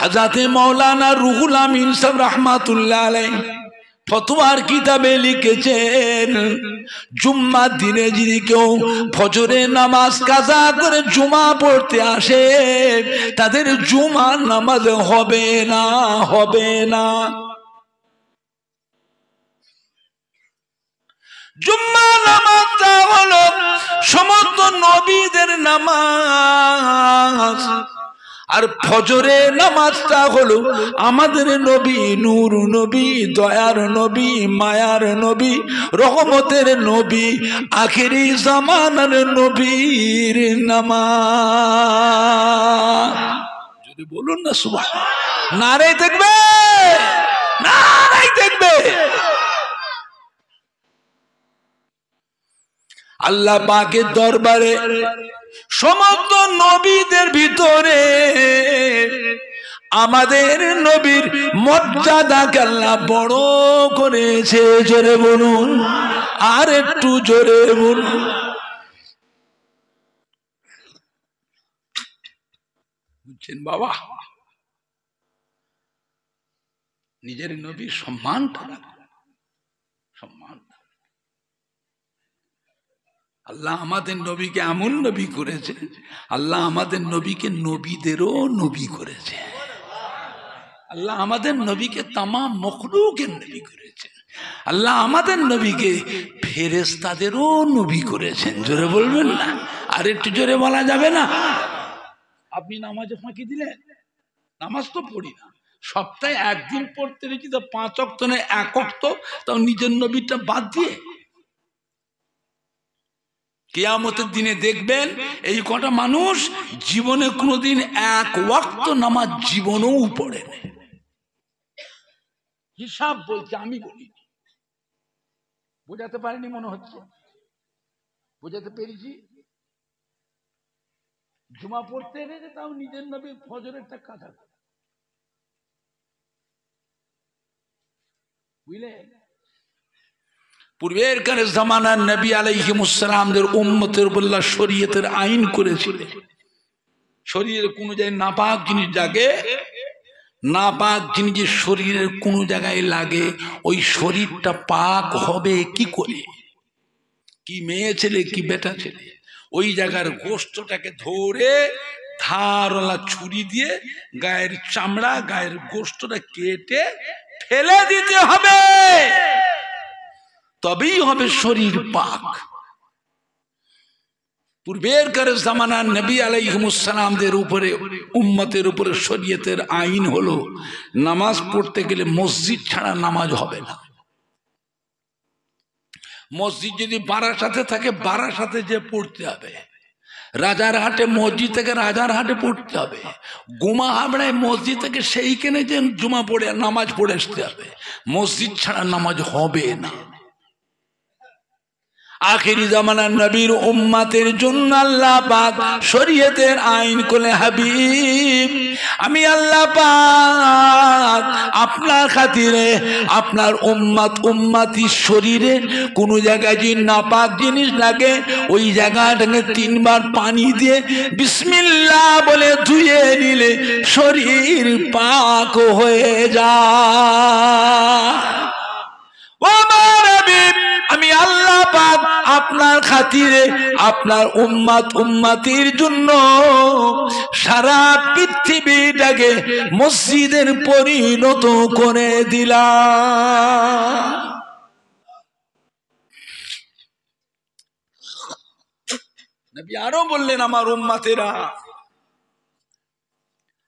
হাজাতে মৌলানা রুহুল আমিন সাহেব রহমাতুল্লাহ আলাই ফতোয়ার কিতাবে লিখেছেন জুম্মা দিনে যদি কেউ ফজরে নামাজ কাজা করে জুমা পড়তে আসে তাদের জুমা নামাজ হবে না হবে না জুম্মা নামাজটা হলো সমস্ত নবীদের নামাজ আর ফজরে নামাজটা হলো আমাদের নবী নূর নবী দয়ার নবী মায়ার নবী রহমতের নবী আখেরি জামানার নবীর নামাজ যদি বলুন না সুবাহ নারে দেখবে নারাই দেখবে আল্লাহ পাকে দরবারে সমস্ত নবীদের ভিতরে আমাদের নবীর মর্যাদা কাল্লা বড় করেছে জোরে বলুন আর একটু জোরে বলুন বুঝছেন বাবা নিজের নবীর সম্মান করা আল্লাহ আমাদের নবীকে এমন নবী করেছে আল্লাহ আমাদের নবীকে নবীদেরও নবী করেছে আল্লাহ আমাদের নবীকে তামাম মখলুকের নবী করেছেন আল্লাহ আমাদের নবীকে ফেরেস্তাদেরও নবী করেছেন জোরে বলবেন না আর একটু জোরে বলা যাবে না আপনি নামাজে ফাঁকি দিলেন নামাজ তো পড়ি না সপ্তাহে একদিন পড়তে রেখে তো পাঁচ অক্ত নয় এক অক্ত তাও নিজের নবীটা বাদ দিয়ে কেয়ামতের দিনে দেখবেন এই কটা মানুষ জীবনে কোনোদিন এক ওয়াক্ত নামার জীবনও উপরে হিসাব বলছে আমি বলিনি বোঝাতে পারিনি মনে হচ্ছে বোঝাতে পেরেছি জুমা পড়তে গেছে তাও নিজের নামে নবীর একটা কাঁথা বুঝলে পূর্বের কালে জামানার নবী আলাইহিমুসালামদের উম্মতের বল্লা শরীয়তের আইন করেছিল শরীরের কোনো জায়গায় নাপাক জিনিস জাগে নাপাক জিনিস যে শরীরের কোনো জায়গায় লাগে ওই শরীরটা পাক হবে কি করে কি মেয়ে ছেলে কি বেটা ছেলে ওই জায়গার গোষ্ঠটাকে ধরে ধারলা ছুরি দিয়ে গায়ের চামড়া গায়ের গোষ্ঠটা কেটে ফেলে দিতে হবে তবেই হবে শরীর পাক পূর্বের পূর্বেরকার জামানার নবী আলাইহমুসালামদের উপরে উম্মতের উপরে শরীয়তের আইন হলো নামাজ পড়তে গেলে মসজিদ ছাড়া নামাজ হবে না মসজিদ যদি বারার সাথে থাকে বারার সাথে যে পড়তে হবে রাজার হাটে মসজিদ থেকে রাজার হাটে পড়তে হবে গুমা হাবড়ায় মসজিদ থেকে সেইখানে যে জুমা পড়ে নামাজ পড়ে আসতে হবে মসজিদ ছাড়া নামাজ হবে না আখিরি জামানার নবীর উম্মাতের জন্য আল্লাহ পাক শরীয়তের আইন কোলে হাবিব আমি আল্লাহ পাক আপনার খাতিরে আপনার উম্মাত উম্মাতি শরীরে কোনো জায়গায় যে নাপাক জিনিস লাগে ওই জায়গাটাকে তিনবার পানি দিয়ে বিসমিল্লা বলে ধুয়ে নিলে শরীর পাক হয়ে যায় আমি আল্লাহ পাক আপনার খাতিরে আপনার উম্মাত উম্মাতির জন্য সারা পৃথিবীটাকে মসজিদের পরিণত করে আরো বললেন আমার উম্মাতেরা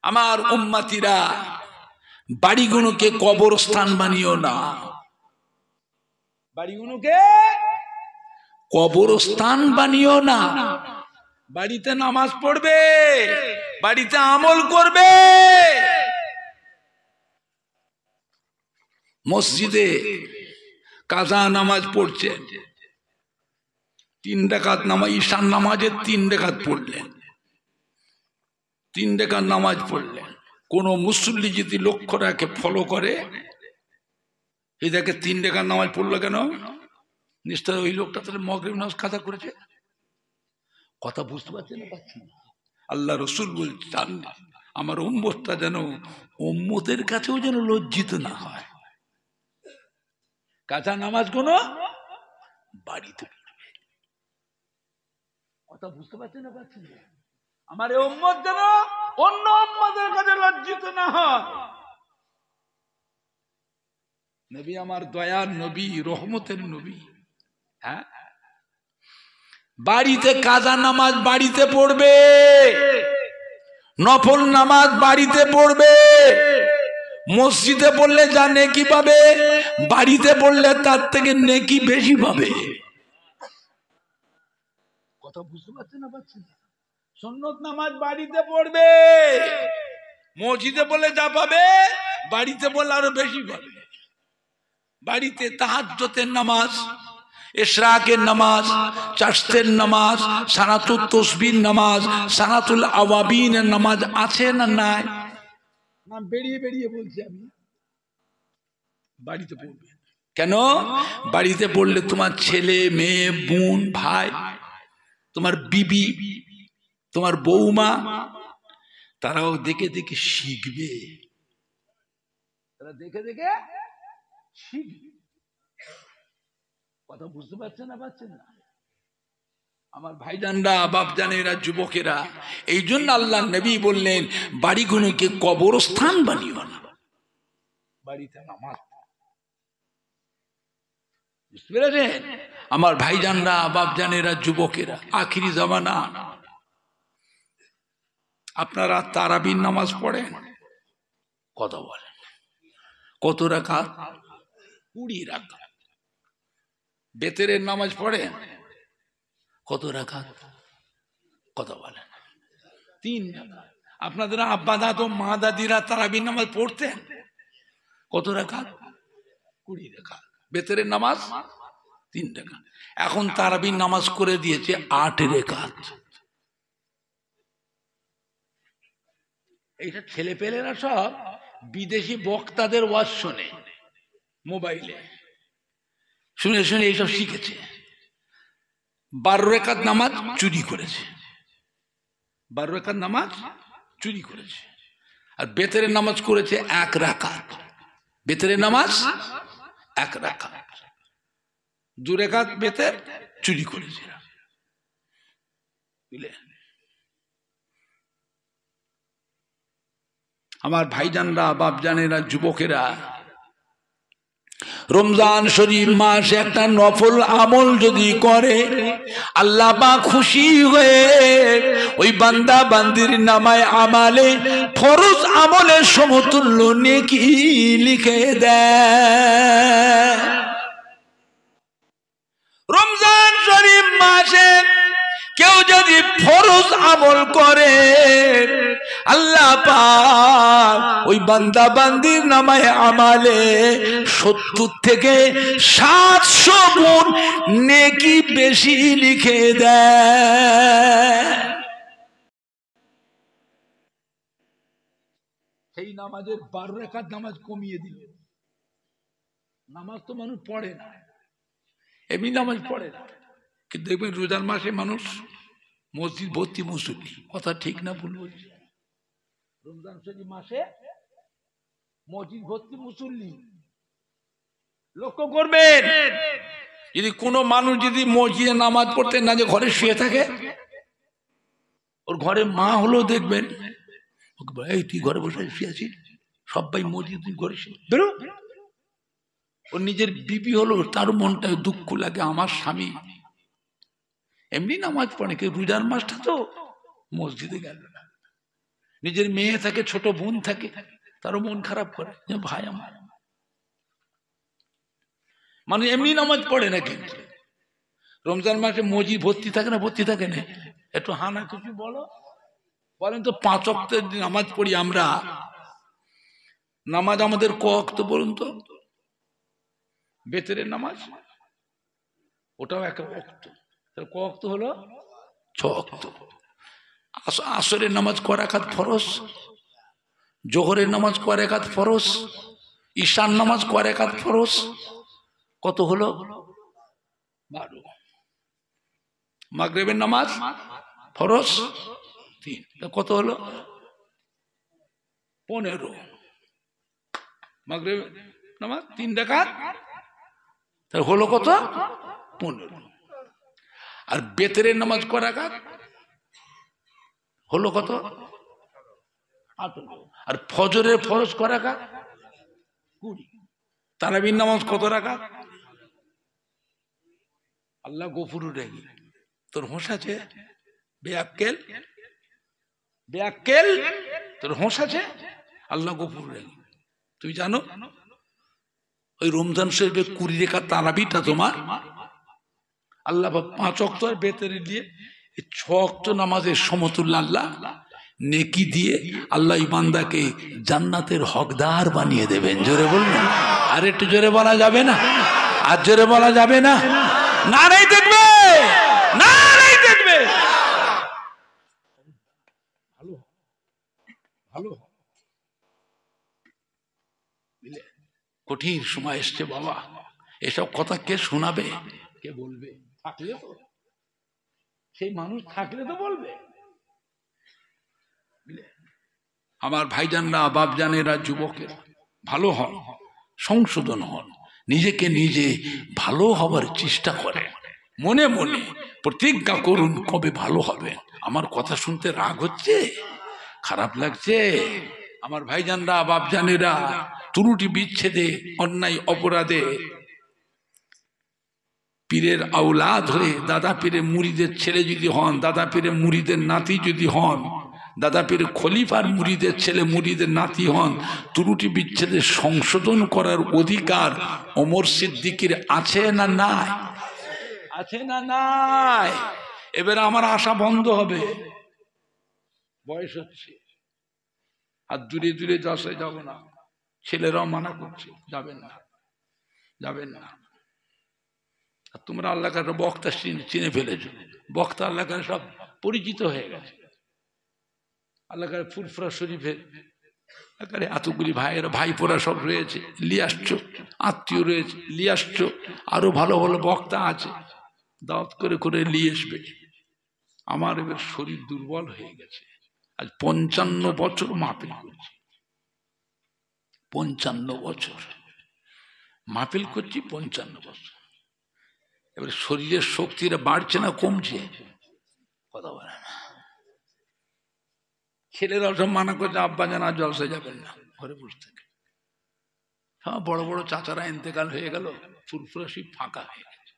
আমার উম্মাতিরা বাড়িগুলোকে কবরস্থান বানিও না কবরস্থান বানিও না বাড়িতে নামাজ পড়বে বাড়িতে আমল করবে মসজিদে কাজা নামাজ পড়ছেন তিন ডাকাত নামাজ ঈশান নামাজের তিন ডাকাত পড়লেন তিন ডাকাত নামাজ পড়লেন কোনো মুসল্লি যদি লক্ষ্য রাখে ফলো করে এই দেখে তিন ডেকার নামাজ পড়লো কেন নিশ্চয় ওই লোকটা তাহলে মগরিব নামাজ কাদা করেছে কথা বুঝতে পারছে না পাচ্ছি না আল্লাহ রসুল বলছেন আমার উম্মতটা যেন উম্মতের কাছেও যেন লজ্জিত না হয় কাঁচা নামাজ কোন বাড়িতে কথা বুঝতে পারছি না পাচ্ছি না আমার এই উম্মত যেন অন্য উম্মতের কাছে লজ্জিত না হয় নবী আমার দয়ার নবী রহমতের নবী হ্যাঁ বাড়িতে কাজা নামাজ বাড়িতে পড়বে নফল নামাজ বাড়িতে পড়বে মসজিদে পড়লে যা নেকি পাবে বাড়িতে পড়লে তার থেকে নেকি বেশি পাবে কথা বুঝতে পারছে না পারছি সন্ন্যত নামাজ বাড়িতে পড়বে মসজিদে বলে যা পাবে বাড়িতে বললে আরো বেশি পাবে বাড়িতে তাহাজ্যতের নামাজ এশরাকের নামাজ চাষের নামাজ সানাতুল তসবির নামাজ সানাতুল আওয়াবিনের নামাজ আছে না নাই না বেরিয়ে বেরিয়ে বলছি আমি বাড়িতে পড়বে কেন বাড়িতে পড়লে তোমার ছেলে মেয়ে বোন ভাই তোমার বিবি তোমার বৌমা তারাও দেখে দেখে শিখবে তারা দেখে দেখে সিঁড়ি কথা বুঝতে পারছেন না পারছেন না আমার ভাইজানরা বাপজানেরা যুবকেরা এই জন্য আল্লাহ নবী বললেন বাড়িগুলোকে কবরস্থান বানিও না বাড়িতে নামাজ বুঝতে পেরেছেন আমার ভাইজানরা বাপজানেরা যুবকেরা আখিরি জামানা আপনারা তারাবির নামাজ পড়েন কথা বলেন কত রাখা কুড়ি রাখাত বেতেরের নামাজ পড়ে কত রাখাত কথা বলেন তিন আপনাদের আব্বা দাদু মা দাদিরা তারাবির নামাজ পড়তেন কত রাখাত কুড়ি রাখা বেতেরের নামাজ তিন রেখা এখন তারাবির নামাজ করে দিয়েছে আট রেখা এইটা ছেলে পেলেরা সব বিদেশি বক্তাদের ওয়াজ শোনে মোবাইলে শুনে শুনে এইসব শিখেছে বারো রেখাত নামাজ চুরি করেছে বারো রেখাত নামাজ চুরি করেছে আর বেতের নামাজ করেছে এক রাকাত বেতের নামাজ এক রাকাত দু রেখাত বেতের চুরি করেছে আমার ভাইজানরা বাপজানেরা যুবকেরা রমজান শরীফ মাস একটা নফল আমল যদি করে আল্লাহ বা খুশি হয়ে ওই বান্দা বান্দির নামায় আমালে ফরজ আমলে সমতুল্য নেকি লিখে দেয় রমজান শরীফ মাসে কেউ যদি ফরজ আমল করে আল্লাহ ওই বান্দা বান্দির নামায় আমালে সত্তর থেকে সাতশো গুণ নেকি বেশি লিখে দেয় সেই নামাজের বারো রেখার নামাজ কমিয়ে দিল নামাজ তো মানুষ পড়ে না এমনি নামাজ পড়ে না কিন্তু দেখবেন রোজার মাসে মানুষ মসজিদ ভর্তি মুসল্লি কথা ঠিক না ভুল বলছি রমজান শরীফ মাসে মসজিদ ভর্তি মুসল্লি লক্ষ্য করবেন যদি কোনো মানুষ যদি মসজিদে নামাজ পড়তে না যে ঘরে শুয়ে থাকে ওর ঘরে মা হলো দেখবেন এই তুই ঘরে বসে শুয়েছি সবাই মসজিদ তুই ঘরে শুয়ে বেরো ওর নিজের বিপি হলো তার মনটা দুঃখ লাগে আমার স্বামী এমনি নামাজ পড়ে কেউ রুজার মাসটা তো মসজিদে গেল নিজের মেয়ে থাকে ছোট বোন থাকে তারও মন খারাপ করে যে ভাই আমার মানে এমনি নামাজ পড়ে না কিন্তু রমজান মাসে মজি ভর্তি থাকে না ভর্তি থাকে না একটু হানা কিছু বলো বলেন তো পাঁচ অক্টের নামাজ পড়ি আমরা নামাজ আমাদের ক অক্ত বলুন তো বেতরের নামাজ ওটাও এক অক্ত ক অক্ত হলো ছ অক্ত আসরের নামাজ করাকাত ফরস জোহরের নামাজ করাকাত ফরস ঈশান নামাজ করাকাত ফরস কত হলো বারো মাগরেবের নামাজ ফরস তিন কত হলো পনেরো মাগরেব নামাজ তিন ডাকাত হলো কত পনেরো আর বেতরের নামাজ করাকাত হলো কত আর ফজরের ফরজ ক রাখা কুড়ি তারাবির নামাজ কত রাখা আল্লাহ গফুরু রেগি তোর হোঁস আছে বেআকেল বেআকেল তোর হোঁস আছে আল্লাহ গফুর রেগি তুমি জানো ওই রমজান শরীফে কুড়ি রেখা তারাবিটা তোমার আল্লাহ পাঁচ অক্টর বেতরে দিয়ে ছক্ত নামাজের সমতুল্লা আল্লাহ নেকি দিয়ে আল্লাহ ইমানদাকে জান্নাতের হকদার বানিয়ে দেবেন জোরে বলবেন আর একটু জোরে বলা যাবে না আর জোরে বলা যাবে না দেখবে দেখবে কঠিন সময় এসছে বাবা এসব কথা কে শোনাবে কে বলবে থাকলে তো সেই মানুষ থাকলে তো বলবে আমার ভাইজানরা বাপজানেরা যুবকের ভালো হন সংশোধন হন নিজেকে নিজে ভালো হবার চেষ্টা করে মনে মনে প্রতিজ্ঞা করুন কবে ভালো হবে আমার কথা শুনতে রাগ হচ্ছে খারাপ লাগছে আমার ভাইজানরা বাপজানেরা ত্রুটি বিচ্ছেদে অন্যায় অপরাধে পীরের আউলাদ হয়ে দাদা পীরে মুড়িদের ছেলে যদি হন দাদা পীরে মুড়িদের নাতি যদি হন দাদা পীর খলিফার মুড়িদের ছেলে মুড়িদের নাতি হন ত্রুটি বিচ্ছেদে সংশোধন করার অধিকার অমর সিদ্দিকির আছে না নাই আছে না নাই এবারে আমার আশা বন্ধ হবে বয়স হচ্ছে আর দূরে দূরে যাসে যাব না ছেলেরাও মানা করছে যাবেন না যাবেন না আর তোমরা আল্লাহকে বক্তা চিনে ফেলেছো বক্তা আল্লাহকে সব পরিচিত হয়ে গেছে আল্লাহকার ফুরফুরা শরীফের আকারে এতগুলি ভাইয়ের ভাইপোরা সব রয়েছে লিয়াশ্চ আত্মীয় রয়েছে লিয়াশ্চ আরও ভালো ভালো বক্তা আছে দাওয়াত করে করে নিয়ে আসবে আমার এবার শরীর দুর্বল হয়ে গেছে আজ পঞ্চান্ন বছর মাপিল করছি পঞ্চান্ন বছর মাপিল করছি পঞ্চান্ন বছর এবার শরীরের শক্তিটা বাড়ছে না কমছে কথা বলে না ছেলেরাও সব মানা করছে আব্বা জানা জলসে যাবেন না ঘরে বসে থাকে হ্যাঁ বড় বড় চাচারা এতেকাল হয়ে গেল ফুরফুরা ফাঁকা হয়ে গেছে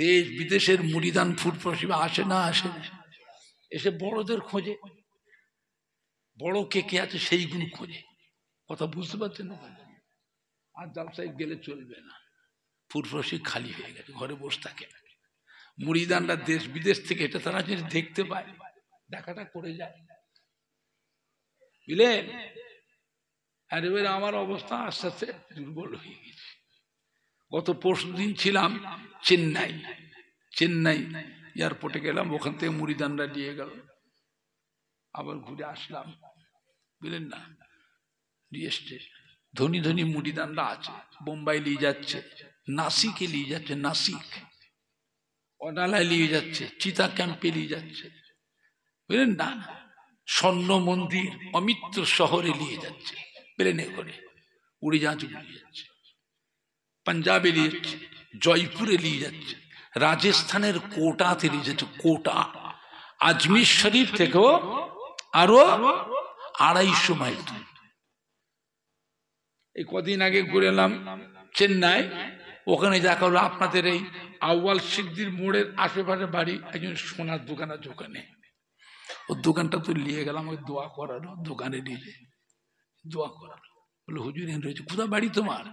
দেশ বিদেশের মুড়িদান ফুরফুরা আসে না আসে না এসে বড়দের খোঁজে বড় কে কে আছে সেইগুলো খোঁজে কথা বুঝতে পারছেন না আর জলসায় গেলে চলবে না পূর্বশী খালি হয়ে গেছে ঘরে বসে থাকে মুড়িদানরা দেশ বিদেশ থেকে এটা তারা যে দেখতে পায় দেখাটা করে যায় বুঝলেন আর এবারে আমার অবস্থা আস্তে আস্তে দুর্বল হয়ে গেছে গত পরশু দিন ছিলাম চেন্নাই চেন্নাই এয়ারপোর্টে গেলাম ওখান থেকে মুড়িদানরা নিয়ে গেল আবার ঘুরে আসলাম বুঝলেন না ধনী ধনী মুড়িদানরা আছে বোম্বাই নিয়ে যাচ্ছে নাসিকে নিয়ে যাচ্ছে নাসিক অডালায় নিয়ে যাচ্ছে চিতা ক্যাম্পে নিয়ে যাচ্ছে বুঝলেন না স্বর্ণ মন্দির অমিত্র শহরে নিয়ে যাচ্ছে প্লেনে করে উড়ে নিয়ে যাচ্ছে পাঞ্জাবে নিয়ে যাচ্ছে জয়পুরে নিয়ে যাচ্ছে রাজস্থানের কোটাতে নিয়ে যাচ্ছে কোটা আজমির শরীফ থেকেও আরো আড়াইশো মাইল এই কদিন আগে ঘুরে এলাম চেন্নাই ওখানে যা করলো আপনাদের এই আউয়াল সিদ্ধির মোড়ের আশেপাশে বাড়ি একজন সোনার দোকানের দোকানে ওর দোকানটা তো নিয়ে গেলাম ওই দোয়া করালো দোকানে নিলে দোয়া করালো বলে হুজুর এন রয়েছে কোথা বাড়ি তোমার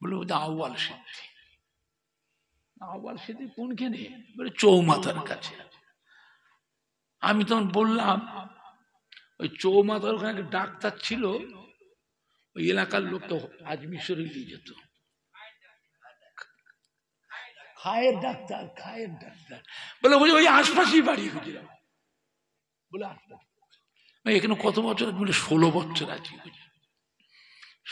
বলে ওই আউয়াল সিদ্ধি আউয়াল সিদ্ধি কোনখানে বলে চৌমাথার কাছে আমি তখন বললাম ওই চৌমাথার ওখানে ডাক্তার ছিল ওই এলাকার লোক লোকটা আজমিশরে নিয়ে যেত খায়ের ডাক্তার খায়ের ডাক্তার বলে ওই ওই আশপাশেই বাড়ি খুঁজলাম বলে আশপাশে এখানে কত বছর বলে ষোলো বছর আছি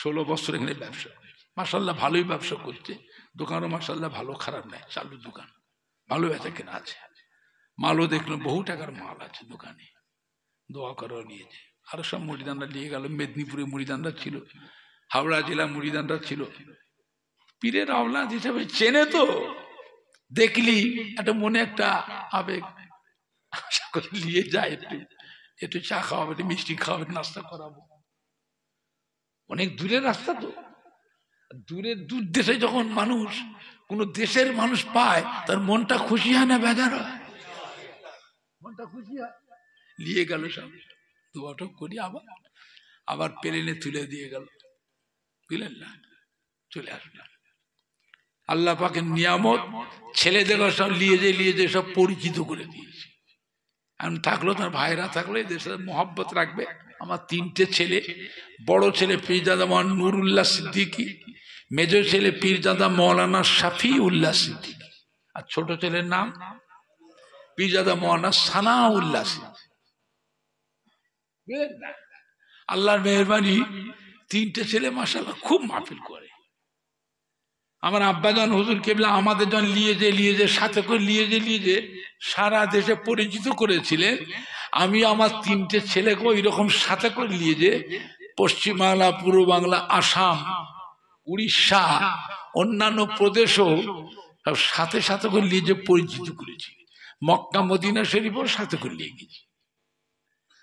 ষোলো বছর এখানে ব্যবসা মার্শাল্লাহ ভালোই ব্যবসা করছে দোকানও মার্শাল্লাহ ভালো খারাপ নেয় চালু দোকান ভালো ব্যথা কেনা আছে মালও দেখলো বহু টাকার মাল আছে দোকানে দোয়া করাও নিয়েছে আরও সব মুড়িদানরা নিয়ে গেল মেদিনীপুরে মুড়িদানরা ছিল হাওড়া জেলা মুড়িদানরা ছিল পীরের আওলা হিসাবে চেনে তো দেখলি একটা মনে একটা আবেগ আশা করে নিয়ে যায় একটু একটু চা খাওয়াবে একটু মিষ্টি খাওয়াবে নাস্তা করাবো অনেক দূরের রাস্তা তো দূরের দূর দেশে যখন মানুষ কোনো দেশের মানুষ পায় তার মনটা খুশি হয় না বেজার হয় মনটা খুশি হয় নিয়ে গেল সব দু অটক করি আবার আবার প্লেনে তুলে দিয়ে গেল বুঝলেন না চলে আসলাম আল্লাহ পাকের নিয়ামত ছেলেদের সব লিয়ে যে লিয়ে যে সব পরিচিত করে দিয়েছে এমন থাকলো তার ভাইরা থাকলো এদের সাথে মোহাব্বত রাখবে আমার তিনটে ছেলে বড় ছেলে পীরজাদা মহান নুরুল্লাহ সিদ্দিকী মেজ ছেলে পীরজাদা মৌলানা শাফি উল্লাহ সিদ্দিকী আর ছোট ছেলের নাম পীরজাদা মৌলানা সানা উল্লাহ সিদ্দিকী আল্লাহর মেহরবানি তিনটে ছেলে মাসাল্লাহ খুব মাহফিল করে আমার আব্বাজান হুজুর কেবলা আমাদের যখন নিয়ে যে নিয়ে যে সাথে করে নিয়ে যে নিয়ে যে সারা দেশে পরিচিত করেছিলেন আমি আমার তিনটে ছেলেকে ওই রকম সাথে করে নিয়ে যে পশ্চিমবাংলা পূর্ব বাংলা আসাম উড়িষ্যা অন্যান্য প্রদেশও সব সাথে সাথে করে নিয়ে যে পরিচিত করেছি মক্কা মদিনা শরীফও সাথে করে নিয়ে গেছি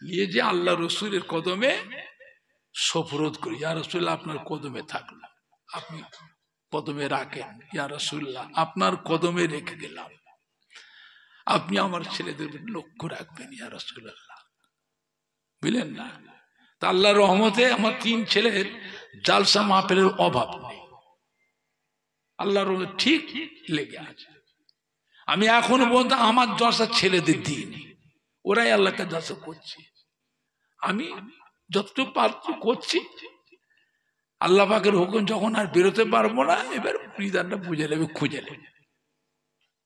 নিয়ে যে আল্লাহ রসুলের কদমে সফরত করি আর রসুল আপনার কদমে থাকলাম আপনি কদমে রাখেন ইয়া রসুল্লাহ আপনার কদমে রেখে দিলাম আপনি আমার ছেলেদের লক্ষ্য রাখবেন ইয়া রসুল্লাহ বুঝলেন না তা আল্লাহ রহমতে আমার তিন ছেলের জালসা মাপের অভাব নেই আল্লাহ রহমত ঠিক লেগে আছে আমি এখনো পর্যন্ত আমার দশা ছেলেদের দিইনি ওরাই আল্লাহকে দশা করছে আমি যতটুকু পার্থ করছি আল্লাহ পাকের হুকুম যখন আর বেরোতে পারবো না এবার বিধানটা বুঝে নেবে খুঁজে নেবে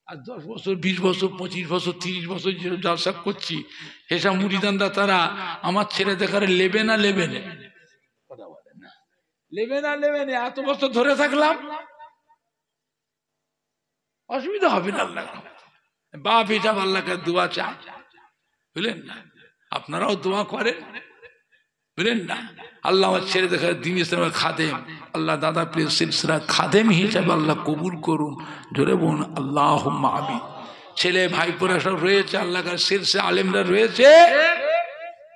আর দশ বছর বিশ বছর পঁচিশ বছর তিরিশ বছর যেসব জালসা করছি সেসব মুরিদানরা তারা আমার ছেলে দেখার লেবে না লেবে না কথা বলেন না লেবে না লেবে না এত বছর ধরে থাকলাম অসুবিধা হবে না আল্লাহ বাপ এটা আল্লাহকে দোয়া চা বুঝলেন না আপনারাও দোয়া করেন বুঝলেন না আল্লাহ আমার ছেড়ে দেখার দিন ইসলামের খাদেম আল্লাহ দাদা প্রিয় সিলসিলা খাদেম হিসাবে আল্লাহ কবুল করুন জোরে বোন আল্লাহ আমি ছেলে ভাইপোরা সব রয়েছে আল্লাহ শীর্ষে আলেমরা রয়েছে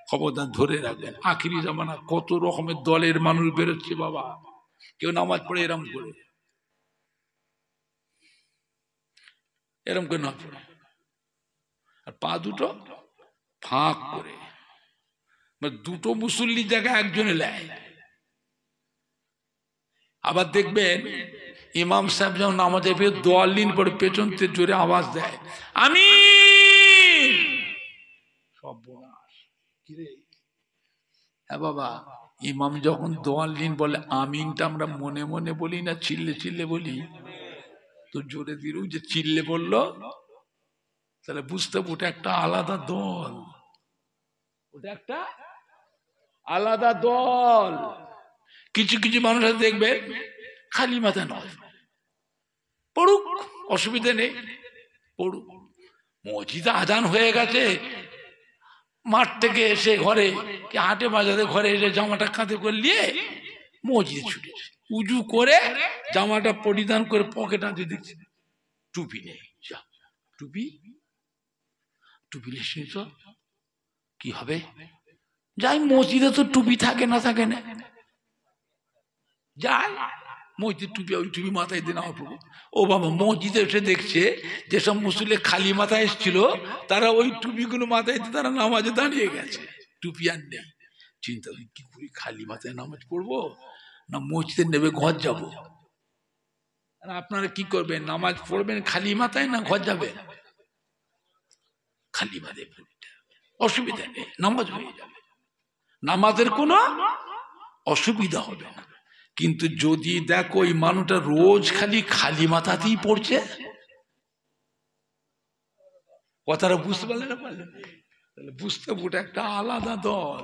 খবরদার ধরে রাখবেন আখিরি জামানা কত রকমের দলের মানুষ বেরোচ্ছে বাবা কেউ নামাজ পড়ে এরম করে এরম করে না পড়ে আর পা দুটো ফাঁক করে মানে দুটো মুসল্লি জায়গায় একজনে নেয় আবার দেখবেন ইমাম সাহেব যখন আমাদের পেয়ে দোয়ালিন পরে পেছনতে জোরে আওয়াজ দেয় আমি হ্যাঁ বাবা ইমাম যখন দোয়ালিন বলে আমিনটা আমরা মনে মনে বলি না চিল্লে চিল্লে বলি তো জোরে দিলু যে চিল্লে বললো তাহলে বুঝতে ওটা একটা আলাদা দল ওটা একটা আলাদা দল কিছু কিছু মানুষ দেখবে খালি মাথা নয় পড়ুক অসুবিধে নেই পড়ুক মসজিদ আদান হয়ে গেছে মাঠ থেকে এসে ঘরে কি হাটে বাজারে ঘরে এসে জামাটা কাঁধে করে নিয়ে মসজিদে ছুটেছে উজু করে জামাটা পরিধান করে পকেট আনতে দেখছে টুপি নেই টুপি টুপি নিশ্চিত কি হবে যাই মসজিদে তো টুপি থাকে না থাকে না যাই মসজিদ টুপি ওই টুপি মাথায় দিন প্রভু ও বাবা মসজিদে এসে দেখছে যেসব মুসলিম খালি মাথায় এসেছিল তারা ওই টুপিগুলো মাথায় দিয়ে তারা নামাজে দাঁড়িয়ে গেছে টুপি আর নেই চিন্তা কি করি খালি মাথায় নামাজ পড়বো না মসজিদে নেবে ঘর যাব। আপনারা কি করবেন নামাজ পড়বেন খালি মাথায় না ঘর যাবেন খালি মাথায় অসুবিধা নেই নামাজ হয়ে যাবে নামাজের কোনো অসুবিধা হবে না কিন্তু যদি দেখো ওই মানুষটা রোজ খালি খালি মাথাতেই পড়ছে কথাটা বুঝতে পারলে না পারলে বুঝতে বুট একটা আলাদা দল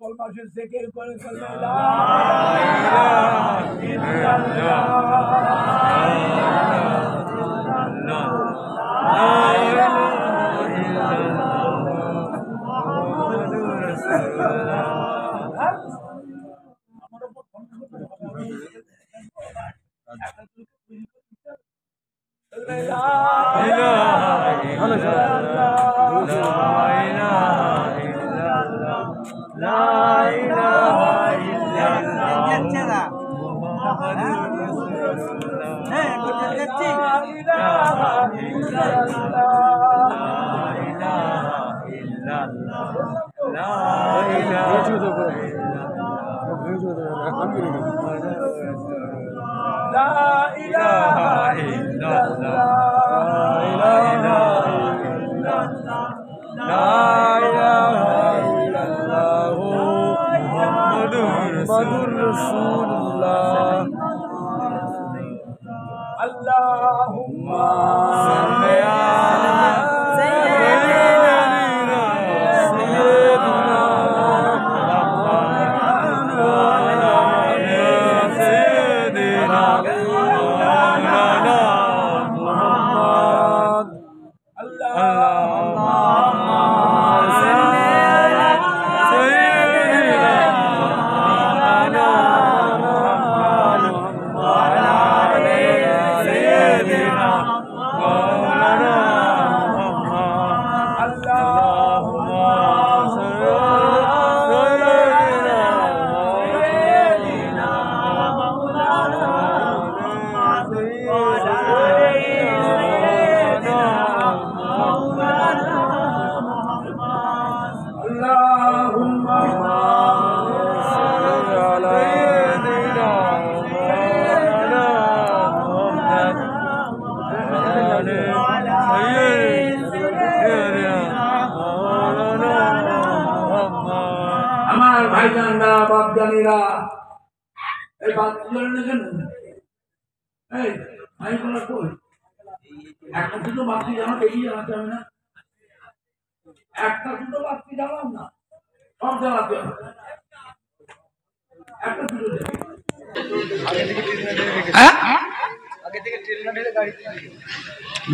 কলমাসের জিকির করে চলবে লা ইলাহা ইল্লাল্লাহ লা ইলাহা ইল্লাল্লাহ Thank you.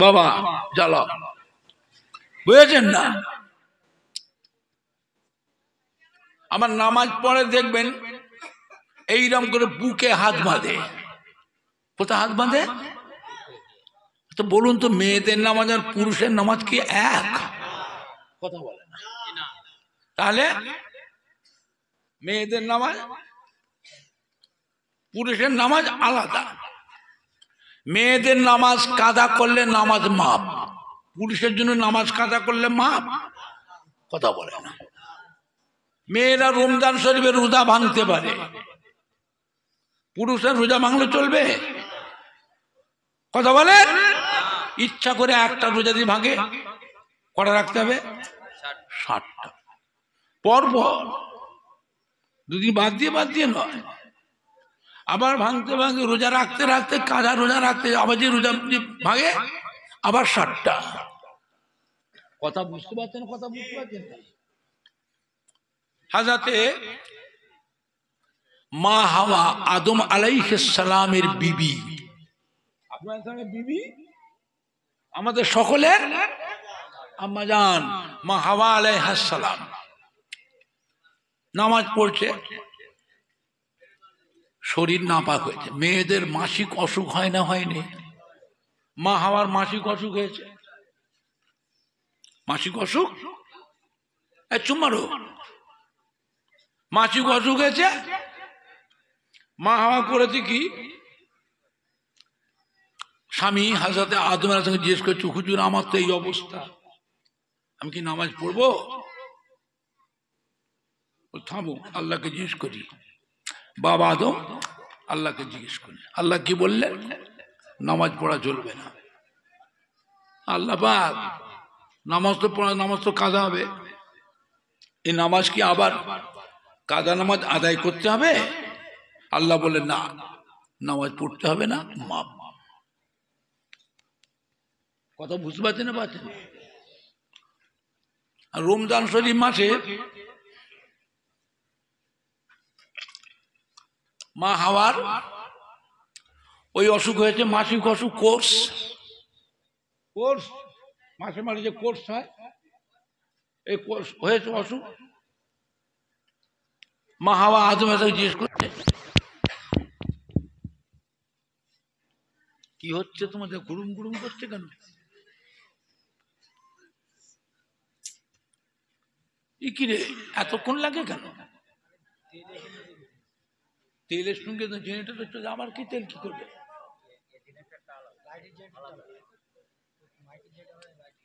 বাবা চলো বুঝেছেন না আমার নামাজ পড়ে দেখবেন এইরকম করে বুকে হাত বাঁধে কোথায় হাত বাঁধে তো বলুন তো মেয়েদের নামাজ আর পুরুষের নামাজ কি এক কথা বলে না তাহলে মেয়েদের নামাজ পুরুষের নামাজ আলাদা মেয়েদের নামাজ কাদা করলে নামাজ মাপ পুরুষের জন্য নামাজ কাদা করলে মাপ কথা বলে না মেয়েরা রমজান শরীফে রোজা ভাঙতে পারে পুরুষের রোজা ভাঙলে চলবে কথা বলে ইচ্ছা করে একটা রোজা দিয়ে ভাঙে কটা রাখতে হবে ষাটটা পরপর দুদিন বাদ দিয়ে বাদ দিয়ে নয় আবার ভাঙতে ভাঙতে রোজা রাখতে রাখতে কাঁধা রোজা রাখতে আবার যে রোজা ভাঙে আবার ষাটটা কথা বুঝতে পারছেন কথা বুঝতে পারছেন হাজাতে মা হাওয়া আদম সালামের বিবি আপনার এখানে বিবি আমাদের সকলের আম্মাজান মা হাওয়া আলাইহাসালাম নামাজ পড়ছে শরীর নাপাক হয়েছে মেয়েদের মাসিক অসুখ হয় না হয়নি মা হওয়ার মাসিক অসুখ হয়েছে মাসিক অসুখ চুমারো মাসিক অসুখ হয়েছে মা হওয়া করেছে কি স্বামী হাজাতে আদমের সঙ্গে জিজ্ঞেস করছে হুজুর আমার তো এই অবস্থা আমি কি নামাজ পড়বো থামো আল্লাহকে জিজ্ঞেস করি বাবা আদম আল্লাহকে জিজ্ঞেস করলেন আল্লাহ কি বললেন নামাজ পড়া চলবে না আল্লাহ বাদ নামাজ তো পড়া নামাজ তো কাদা হবে এই নামাজ কি আবার কাদা নামাজ আদায় করতে হবে আল্লাহ বলে না নামাজ পড়তে হবে না মাপ কথা বুঝতে পারছে না পারছে রমজান শরীফ মাসে মা হাওয়ার ওই অসুখ হয়েছে মাসিক অসুখ কোর্স কোর্স মাসে মাসে যে কোর্স হয় এই কোর্স হয়েছে অসুখ মা হাওয়া আদম জিজ্ঞেস করছে কি হচ্ছে তোমাদের গুরুম গুরুম করছে কেন রে এতক্ষণ লাগে কেন তেলের সঙ্গে জেনারেটর একটু আমার কি তেল কি করবে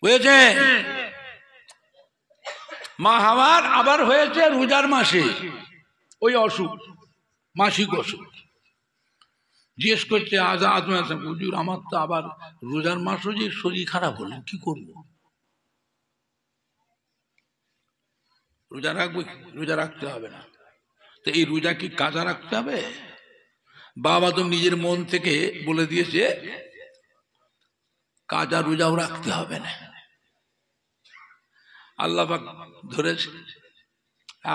হয়েছে মা হাওয়ার আবার হয়েছে রোজার মাসে ওই অসুখ মাসিক অসুখ জিজ্ঞেস করছে আজ আজমা আচ্ছা, হুজুর আমার তো আবার রোজার মাসও যে শরীর খারাপ হলো কি করব রোজা রাখবো রোজা রাখতে হবে না তো এই রোজা কি কাজা রাখতে হবে বাবা তো নিজের মন থেকে বলে দিয়েছে কাজা রোজাও রাখতে হবে না আল্লাহ ধরেছে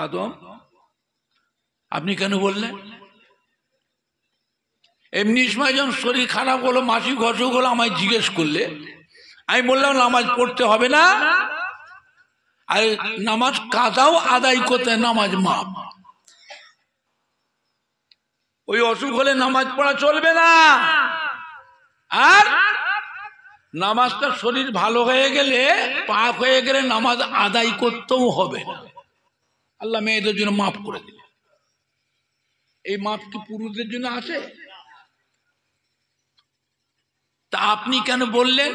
আদম আপনি কেন বললেন এমনি সময় যখন শরীর খারাপ হলো মাসি ঘটক হলো আমায় জিজ্ঞেস করলে আমি বললাম নামাজ পড়তে হবে না আর নামাজ কাজাও আদায় করতে নামাজ মা ওই অসুখ হলে নামাজ পড়া চলবে না আর নামাজটা শরীর ভালো হয়ে গেলে পাপ হয়ে গেলে নামাজ আদায় করতেও হবে আল্লাহ মেয়েদের জন্য মাফ করে দিল এই মাপ কি পুরুষদের জন্য আছে তা আপনি কেন বললেন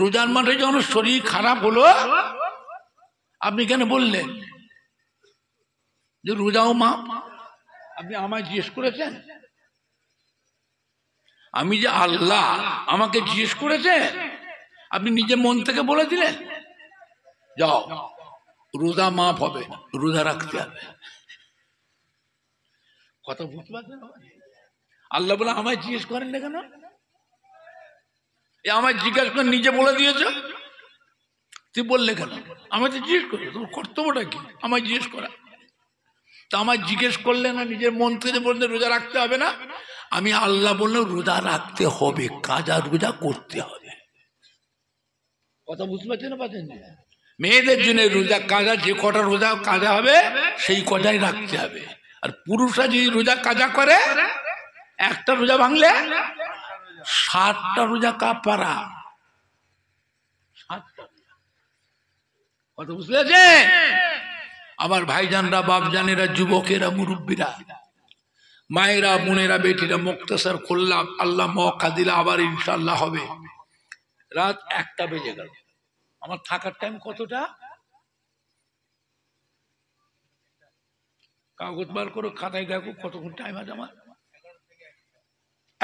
রোজার মাঠে যখন শরীর খারাপ হলো আপনি কেন বললেন যে রোজাও মাপ আপনি আমায় জিজ্ঞেস করেছেন আমি যে আল্লাহ আমাকে জিজ্ঞেস করেছে আপনি নিজে মন থেকে বলে দিলেন যাও রোজা মাফ হবে রোজা রাখতে হবে কথা বুঝতে পারছেন আল্লাহ বলে আমায় জিজ্ঞেস করেন না কেন এ আমায় জিজ্ঞাসা করে নিজে বলে দিয়েছ তুই বললে কেন আমায় তো জিজ্ঞেস করছো তোর কর্তব্যটা কি আমায় জিজ্ঞেস করা তা আমায় জিজ্ঞেস করলে না নিজের মন থেকে বললে রোজা রাখতে হবে না আমি আল্লাহ বললে রোজা রাখতে হবে কাজা রোজা করতে হবে কথা বুঝতে পারছেন না পাচ্ছেন মেয়েদের জন্য রোজা কাজা যে কটা রোজা কাজা হবে সেই কটাই রাখতে হবে আর পুরুষরা যদি রোজা কাজা করে একটা রোজা ভাঙলে সাতটা রোজা কাপারা সাতটা কথা বুঝতে পারছেন আমার ভাইজানরা বাপজানেরা যুবকেরা মুরব্বীরা মায়েরা বোনেরা বেটিরা মুক্তাসার করলাম আল্লাহ মক্কা দিলে আবার ইনশাল্লাহ হবে রাত একটা বেজে গেল আমার থাকার টাইম কতটা কাগজ বার করো খাতায় দেখো কতক্ষণ টাইম আছে আমার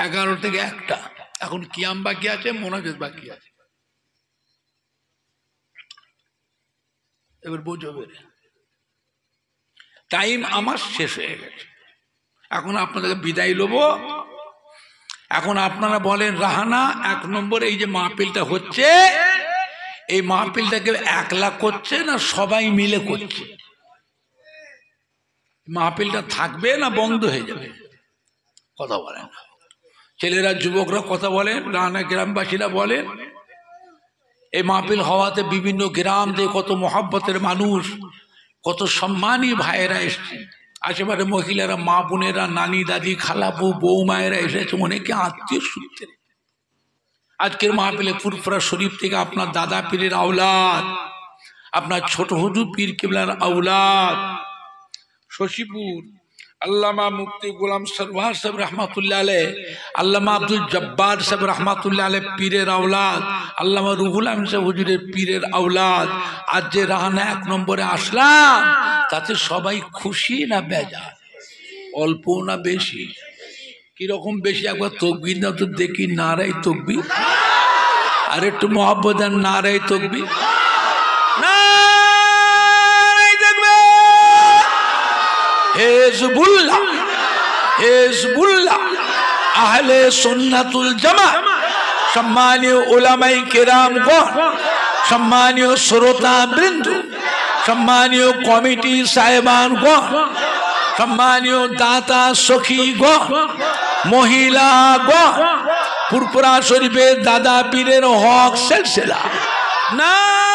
এগারো থেকে একটা এখন কিয়াম বাকি আছে মোনাজেদ বাকি আছে এবার বোঝো বেড়ে টাইম আমার শেষ হয়ে গেছে এখন আপনাদের বিদায় লোব এখন আপনারা বলেন রাহানা এক নম্বর এই যে মাহপিলটা হচ্ছে এই মাহপিলটাকে একলা করছে না সবাই মিলে করছে মাহপিলটা থাকবে না বন্ধ হয়ে যাবে কথা বলেন ছেলেরা যুবকরা কথা বলেন রাহানা গ্রামবাসীরা বলেন এই মাহপিল হওয়াতে বিভিন্ন গ্রাম দিয়ে কত মহাব্বতের মানুষ কত সম্মানী ভাইয়েরা এসছে আশেপাশে মহিলারা মা বোনেরা নানি দাদি খালাপু বৌমায়েরা এসেছে অনেকে আত্মীয় সূত্রে আজকের মাহপিলে ফুরফুরা শরীফ থেকে আপনার দাদা পীরের আওলাদ আপনার ছোট হজু পীর কেবলার আওলাদ শশীপুর আল্লামা মুফতি গোলাম সরওয়ার সাহেব রহমাতুল্লাহ আলে আল্লামা আব্দুল জব্বার সাহেব রহমাতুল্লাহ আলে পীরের আওলাদ আল্লামা রুহুল আহম সাহেব হুজুরের পীরের আওলাদ আর যে রাহানা এক নম্বরে আসলাম তাতে সবাই খুশি না বেজা অল্প না বেশি কিরকম বেশি একবার তকবি না তো দেখি নারাই তকবি আর একটু মোহাব্বত আর নারাই তকবি حزب اللہ حزب اللہ اہل سنت الجمع سمانی علماء کرام گوھر سمانی سروتا برندو سمانی قومیٹی سائبان گوھر سمانی داتا سکھی گوھر محیلا گوھر پرپرا شریف دادا پیرین ہاک سلسلہ نام